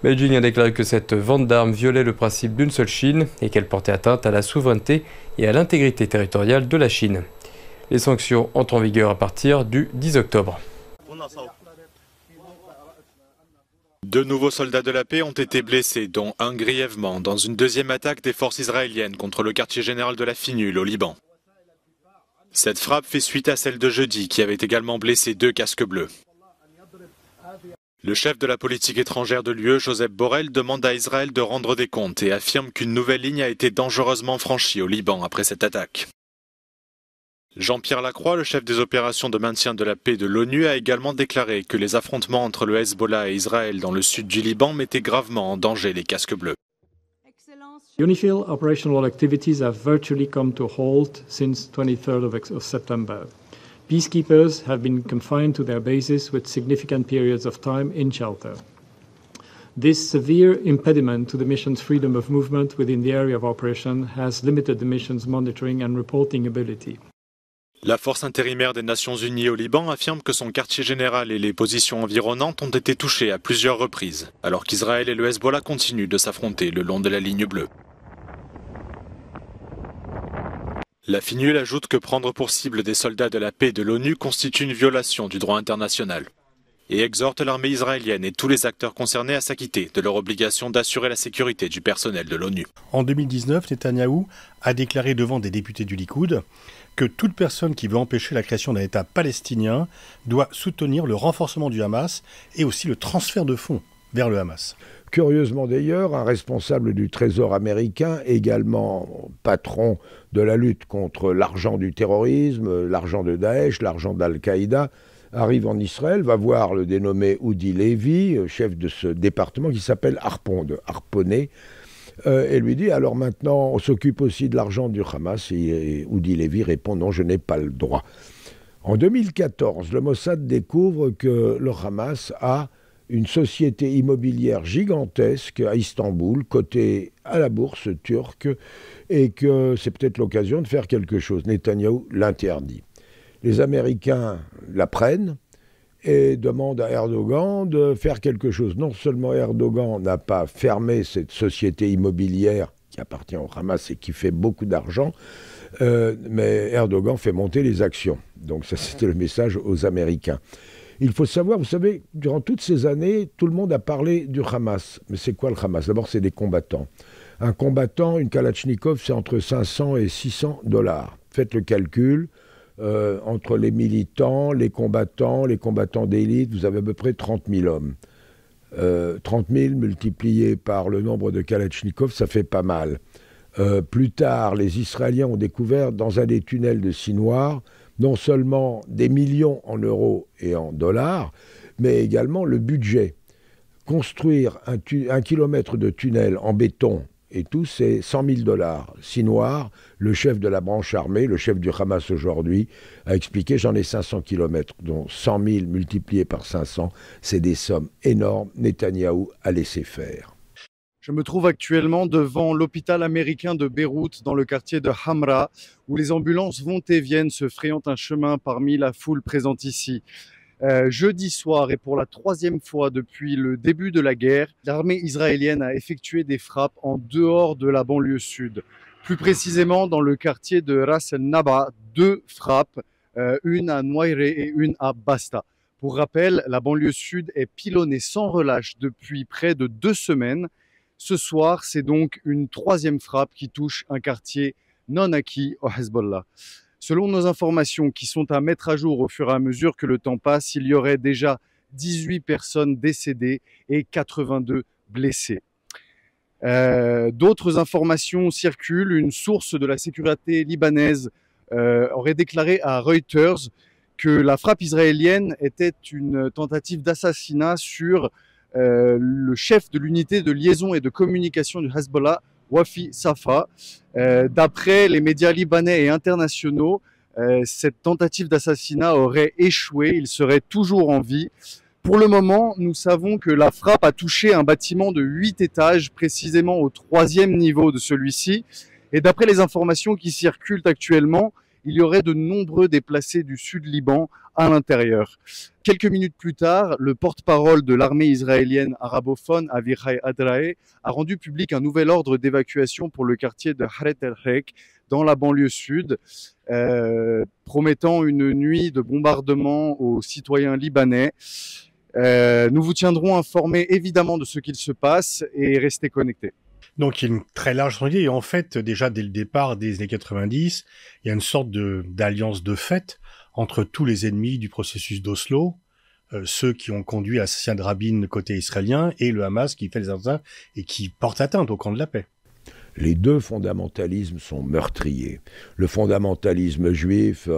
Beijing a déclaré que cette vente d'armes violait le principe d'une seule Chine et qu'elle portait atteinte à la souveraineté et à l'intégrité territoriale de la Chine. Les sanctions entrent en vigueur à partir du 10 octobre. Deux nouveaux soldats de la paix ont été blessés, dont un grièvement, dans une deuxième attaque des forces israéliennes contre le quartier général de la Finule au Liban. Cette frappe fait suite à celle de jeudi qui avait également blessé deux casques bleus. Le chef de la politique étrangère de l'UE, Joseph Borrell, demande à Israël de rendre des comptes et affirme qu'une nouvelle ligne a été dangereusement franchie au Liban après cette attaque. Jean-Pierre Lacroix, le chef des opérations de maintien de la paix de l'ONU, a également déclaré que les affrontements entre le Hezbollah et Israël dans le sud du Liban mettaient gravement en danger les casques bleus. La force intérimaire des Nations Unies au Liban affirme que son quartier général et les positions environnantes ont été touchées à plusieurs reprises, alors qu'Israël et le Hezbollah continuent de s'affronter le long de la ligne bleue. La Finule ajoute que prendre pour cible des soldats de la paix de l'ONU constitue une violation du droit international et exhorte l'armée israélienne et tous les acteurs concernés à s'acquitter de leur obligation d'assurer la sécurité du personnel de l'ONU. En 2019, Netanyahou a déclaré devant des députés du Likoud que toute personne qui veut empêcher la création d'un État palestinien doit soutenir le renforcement du Hamas et aussi le transfert de fonds vers le Hamas. Curieusement d'ailleurs, un responsable du Trésor américain, également patron de la lutte contre l'argent du terrorisme, l'argent de Daesh, l'argent d'Al-Qaïda, arrive en Israël, va voir le dénommé Oudi Levy, euh, chef de ce département qui s'appelle Harponde, Harponné, euh, et lui dit alors maintenant on s'occupe aussi de l'argent du Hamas et, Oudi Levy répond non je n'ai pas le droit. En 2014, le Mossad découvre que le Hamas a une société immobilière gigantesque à Istanbul, cotée à la bourse turque, et que c'est peut-être l'occasion de faire quelque chose. Netanyahu l'interdit. Les Américains la prennent et demandent à Erdogan de faire quelque chose. Non seulement Erdogan n'a pas fermé cette société immobilière qui appartient au Hamas et qui fait beaucoup d'argent, euh, mais Erdogan fait monter les actions. Donc ça c'était le message aux Américains. Il faut savoir, vous savez, durant toutes ces années, tout le monde a parlé du Hamas. Mais c'est quoi le Hamas D'abord, c'est des combattants. Un combattant, une Kalachnikov, c'est entre 500 et 600 dollars. Faites le calcul. Euh, entre les militants, les combattants, les combattants d'élite, vous avez à peu près 30 000 hommes. 30 euh, 000 multiplié par le nombre de Kalachnikov, ça fait pas mal. Euh, plus tard, les Israéliens ont découvert dans un des tunnels de Sinoir non seulement des millions en euros et en dollars, mais également le budget. Construire un, kilomètre de tunnel en béton et tout, c'est 100 000 dollars. Sinoir, le chef de la branche armée, le chef du Hamas aujourd'hui, a expliqué j'en ai 500 kilomètres, dont 100 000 multipliés par 500, c'est des sommes énormes. Netanyahou a laissé faire. Je me trouve actuellement devant l'hôpital américain de Beyrouth, dans le quartier de Hamra, où les ambulances vont et viennent, se frayant un chemin parmi la foule présente ici. Euh, jeudi soir, et pour la troisième fois depuis le début de la guerre, l'armée israélienne a effectué des frappes en dehors de la banlieue sud. Plus précisément, dans le quartier de Ras El Naba, deux frappes, euh, une à Noiré et une à Basta. Pour rappel, la banlieue sud est pilonnée sans relâche depuis près de deux semaines ce soir, c'est donc une troisième frappe qui touche un quartier non acquis au Hezbollah. Selon nos informations qui sont à mettre à jour au fur et à mesure que le temps passe, il y aurait déjà 18 personnes décédées et 82 blessées. Euh, d'autres informations circulent. Une source de la sécurité libanaise euh, aurait déclaré à Reuters que la frappe israélienne était une tentative d'assassinat sur euh, le chef de l'unité de liaison et de communication du Hezbollah, Wafi Safa. Euh, d'après les médias libanais et internationaux, euh, cette tentative d'assassinat aurait échoué, il serait toujours en vie. Pour le moment, nous savons que la frappe a touché un bâtiment de 8 étages, précisément au troisième niveau de celui-ci. Et d'après les informations qui circulent actuellement, il y aurait de nombreux déplacés du sud Liban à l'intérieur. Quelques minutes plus tard, le porte-parole de l'armée israélienne arabophone, Hay Adrae, a rendu public un nouvel ordre d'évacuation pour le quartier de Haret el-Hek, dans la banlieue sud, euh, promettant une nuit de bombardement aux citoyens libanais. Euh, nous vous tiendrons informés évidemment de ce qu'il se passe et restez connectés. Donc, il y a une très large idée. Et en fait, déjà dès le départ des années 90, il y a une sorte d'alliance de fait entre tous les ennemis du processus d'Oslo, euh, ceux qui ont conduit à de Rabin côté israélien et le Hamas qui fait les attentats et qui porte atteinte au camp de la paix. Les deux fondamentalismes sont meurtriers. Le fondamentalisme juif,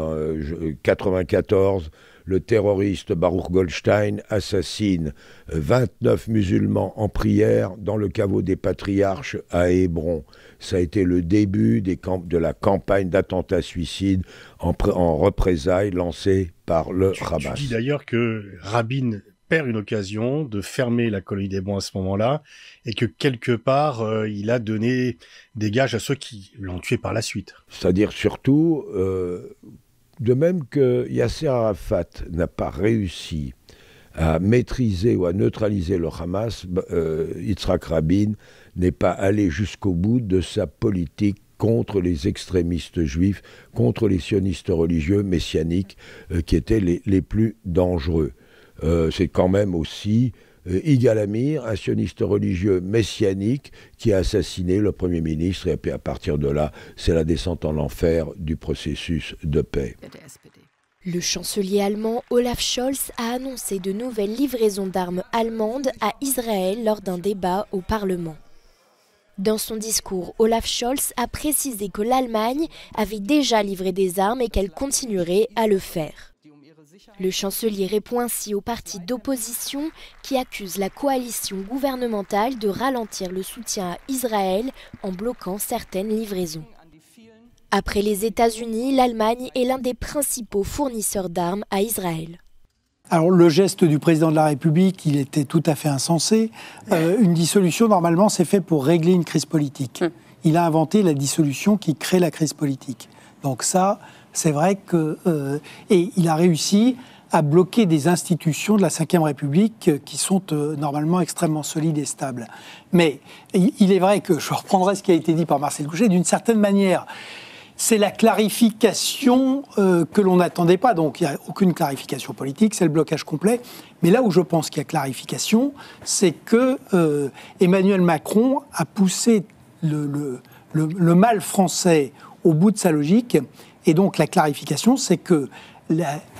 94, euh, le terroriste Baruch Goldstein assassine 29 euh, musulmans en prière dans le caveau des patriarches à Hébron. Ça a été le début de la campagne dattentats suicide en, représailles lancée par le tu, Hamas. Tu dis d'ailleurs que Rabin perd une occasion de fermer la colonie des bons à ce moment-là et que quelque part euh, il a donné des gages à ceux qui l'ont tué par la suite. C'est-à-dire surtout euh, de même que Yasser Arafat n'a pas réussi à maîtriser ou à neutraliser le Hamas, euh, Rabin n'est pas allé jusqu'au bout de sa politique contre les extrémistes juifs, contre les sionistes religieux messianiques euh, qui étaient les, plus dangereux. Euh, c'est quand même aussi euh, Idi Amir, un sioniste religieux messianique qui a assassiné le Premier ministre. Et puis à partir de là, c'est la descente en enfer du processus de paix. Le chancelier allemand Olaf Scholz a annoncé de nouvelles livraisons d'armes allemandes à Israël lors d'un débat au Parlement. Dans son discours, Olaf Scholz a précisé que l'Allemagne avait déjà livré des armes et qu'elle continuerait à le faire. Le chancelier répond ainsi au parti d'opposition qui accuse la coalition gouvernementale de ralentir le soutien à Israël en bloquant certaines livraisons. Après les États-Unis, l'Allemagne est l'un des principaux fournisseurs d'armes à Israël. Alors le geste du président de la République, il était tout à fait insensé. Euh, une dissolution, normalement, c'est fait pour régler une crise politique. Hum. Il a inventé la dissolution qui crée la crise politique. Donc ça, c'est vrai que. Euh, et il a réussi à bloquer des institutions de la Ve République euh, qui sont euh, normalement extrêmement solides et stables. Mais il est vrai que, je reprendrai ce qui a été dit par Marcel Couchet, d'une certaine manière, c'est la clarification que l'on n'attendait pas. Donc il n'y a aucune clarification politique, c'est le blocage complet. Mais là où je pense qu'il y a clarification, c'est que Emmanuel Macron a poussé le mal français au bout de sa logique et donc la clarification, c'est que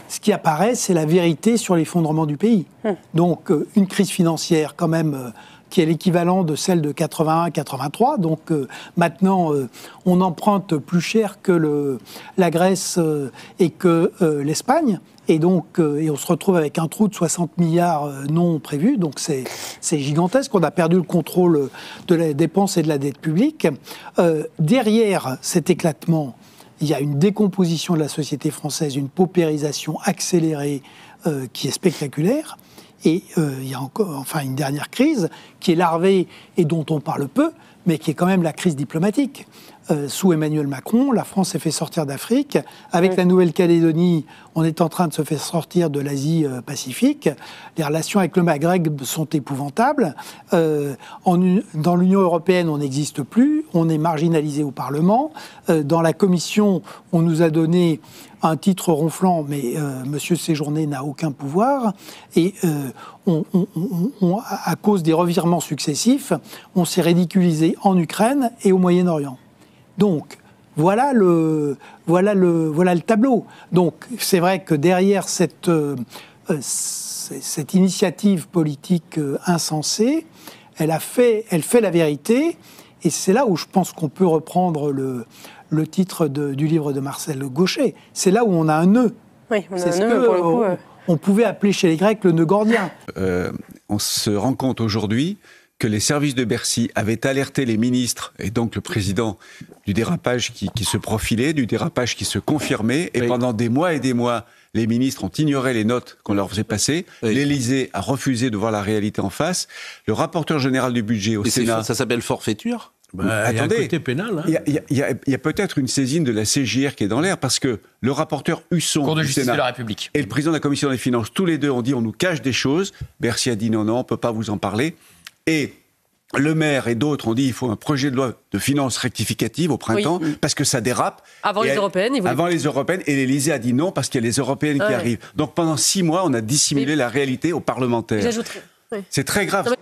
ce qui apparaît, c'est la vérité sur l'effondrement du pays. Hum. Donc euh, une crise financière quand même euh, qui est l'équivalent de celle de 81-83. Donc euh, maintenant, on emprunte plus cher que la Grèce et que l'Espagne. Et donc, et on se retrouve avec un trou de 60 milliards non prévus. Donc c'est gigantesque. On a perdu le contrôle de la dépense et de la dette publique. derrière cet éclatement, il y a une décomposition de la société française, une paupérisation accélérée euh, qui est spectaculaire. Et euh, il y a encore, enfin, une dernière crise qui est larvée et dont on parle peu, mais qui est quand même la crise diplomatique. Euh, sous Emmanuel Macron, la France s'est fait sortir d'Afrique. Avec la Nouvelle-Calédonie, on est en train de se faire sortir de l'Asie euh, Pacifique. Les relations avec le Maghreb sont épouvantables. Euh, dans l'Union européenne, on n'existe plus. On est marginalisé au Parlement. dans la Commission, on nous a donné un titre ronflant, mais M. Monsieur Séjourné n'a aucun pouvoir. Et à cause des revirements successifs, on s'est ridiculisé en Ukraine et au Moyen-Orient. Donc, voilà le, voilà le, voilà le tableau. Donc, c'est vrai que derrière cette, euh, euh, cette initiative politique euh, insensée, elle, a fait, elle fait la vérité. Et c'est là où je pense qu'on peut reprendre le, le titre du livre de Marcel Gaucher. C'est là où on a un nœud. Oui, on a un ce nœud, pouvait appeler chez les Grecs le nœud gordien. on se rend compte aujourd'hui que les services de Bercy avaient alerté les ministres et donc le président du dérapage qui, qui se profilait, du dérapage qui se confirmait. Et pendant des mois et des mois, les ministres ont ignoré les notes qu'on leur faisait passer. L'Élysée a refusé de voir la réalité en face. Le rapporteur général du budget au Sénat. Ça s'appelle forfaiture bah, attendez, il pénal. Il y a, a peut-être une saisine de la CJR qui est dans l'air parce que le rapporteur Husson Cour Sénat, la République. et le président de la commission des finances, tous les deux ont dit on nous cache des choses. Bercy a dit non, non, on ne peut pas vous en parler. Et le maire et d'autres ont dit il faut un projet de loi de finances rectificative au printemps mm. parce que ça dérape. Avant les européennes, Avant les européennes et l'Élysée a dit non parce qu'il y a les européennes qui arrivent. Donc pendant six mois, on a dissimulé la réalité aux parlementaires. C'est très grave.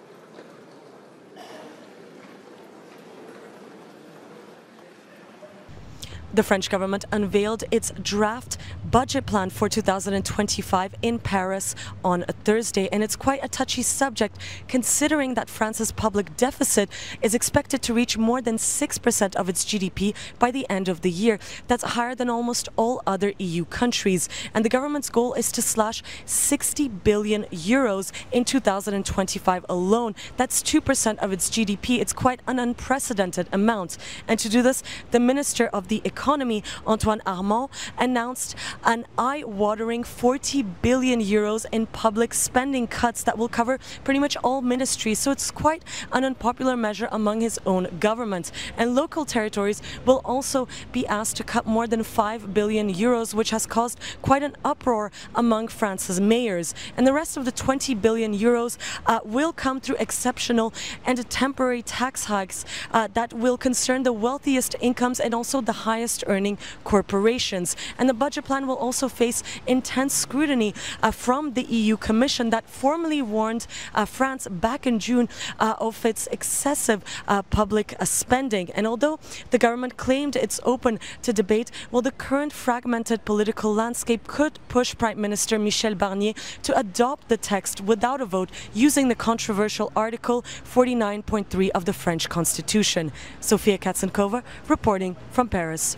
the French government unveiled its draft budget plan for 2025 in Paris on a Thursday. And it's quite a touchy subject, considering that France's public deficit is expected to reach more than 6% of its GDP by the end of the year. That's higher than almost all other EU countries. And the government's goal is to slash 60 billion euros in 2025 alone. That's 2% of its GDP. It's quite an unprecedented amount. And to do this, the Minister of the Economy, Antoine Armand, announced an eye-watering 40 billion euros in public spending cuts that will cover pretty much all ministries. So it's quite an unpopular measure among his own government. And local territories will also be asked to cut more than 5 billion euros, which has caused quite an uproar among France's mayors. And the rest of the 20 billion euros uh, will come through exceptional and temporary tax hikes uh, that will concern the wealthiest incomes and also the highest highest earning corporations. And the budget plan will also face intense scrutiny uh, from the EU Commission that formally warned uh, France back in June uh, of its excessive uh, public uh, spending. And although the government claimed it's open to debate, well, the current fragmented political landscape could push Prime Minister Michel Barnier to adopt the text without a vote using the controversial Article 49.3 of the French Constitution. Sofia Katzenkova reporting from Paris.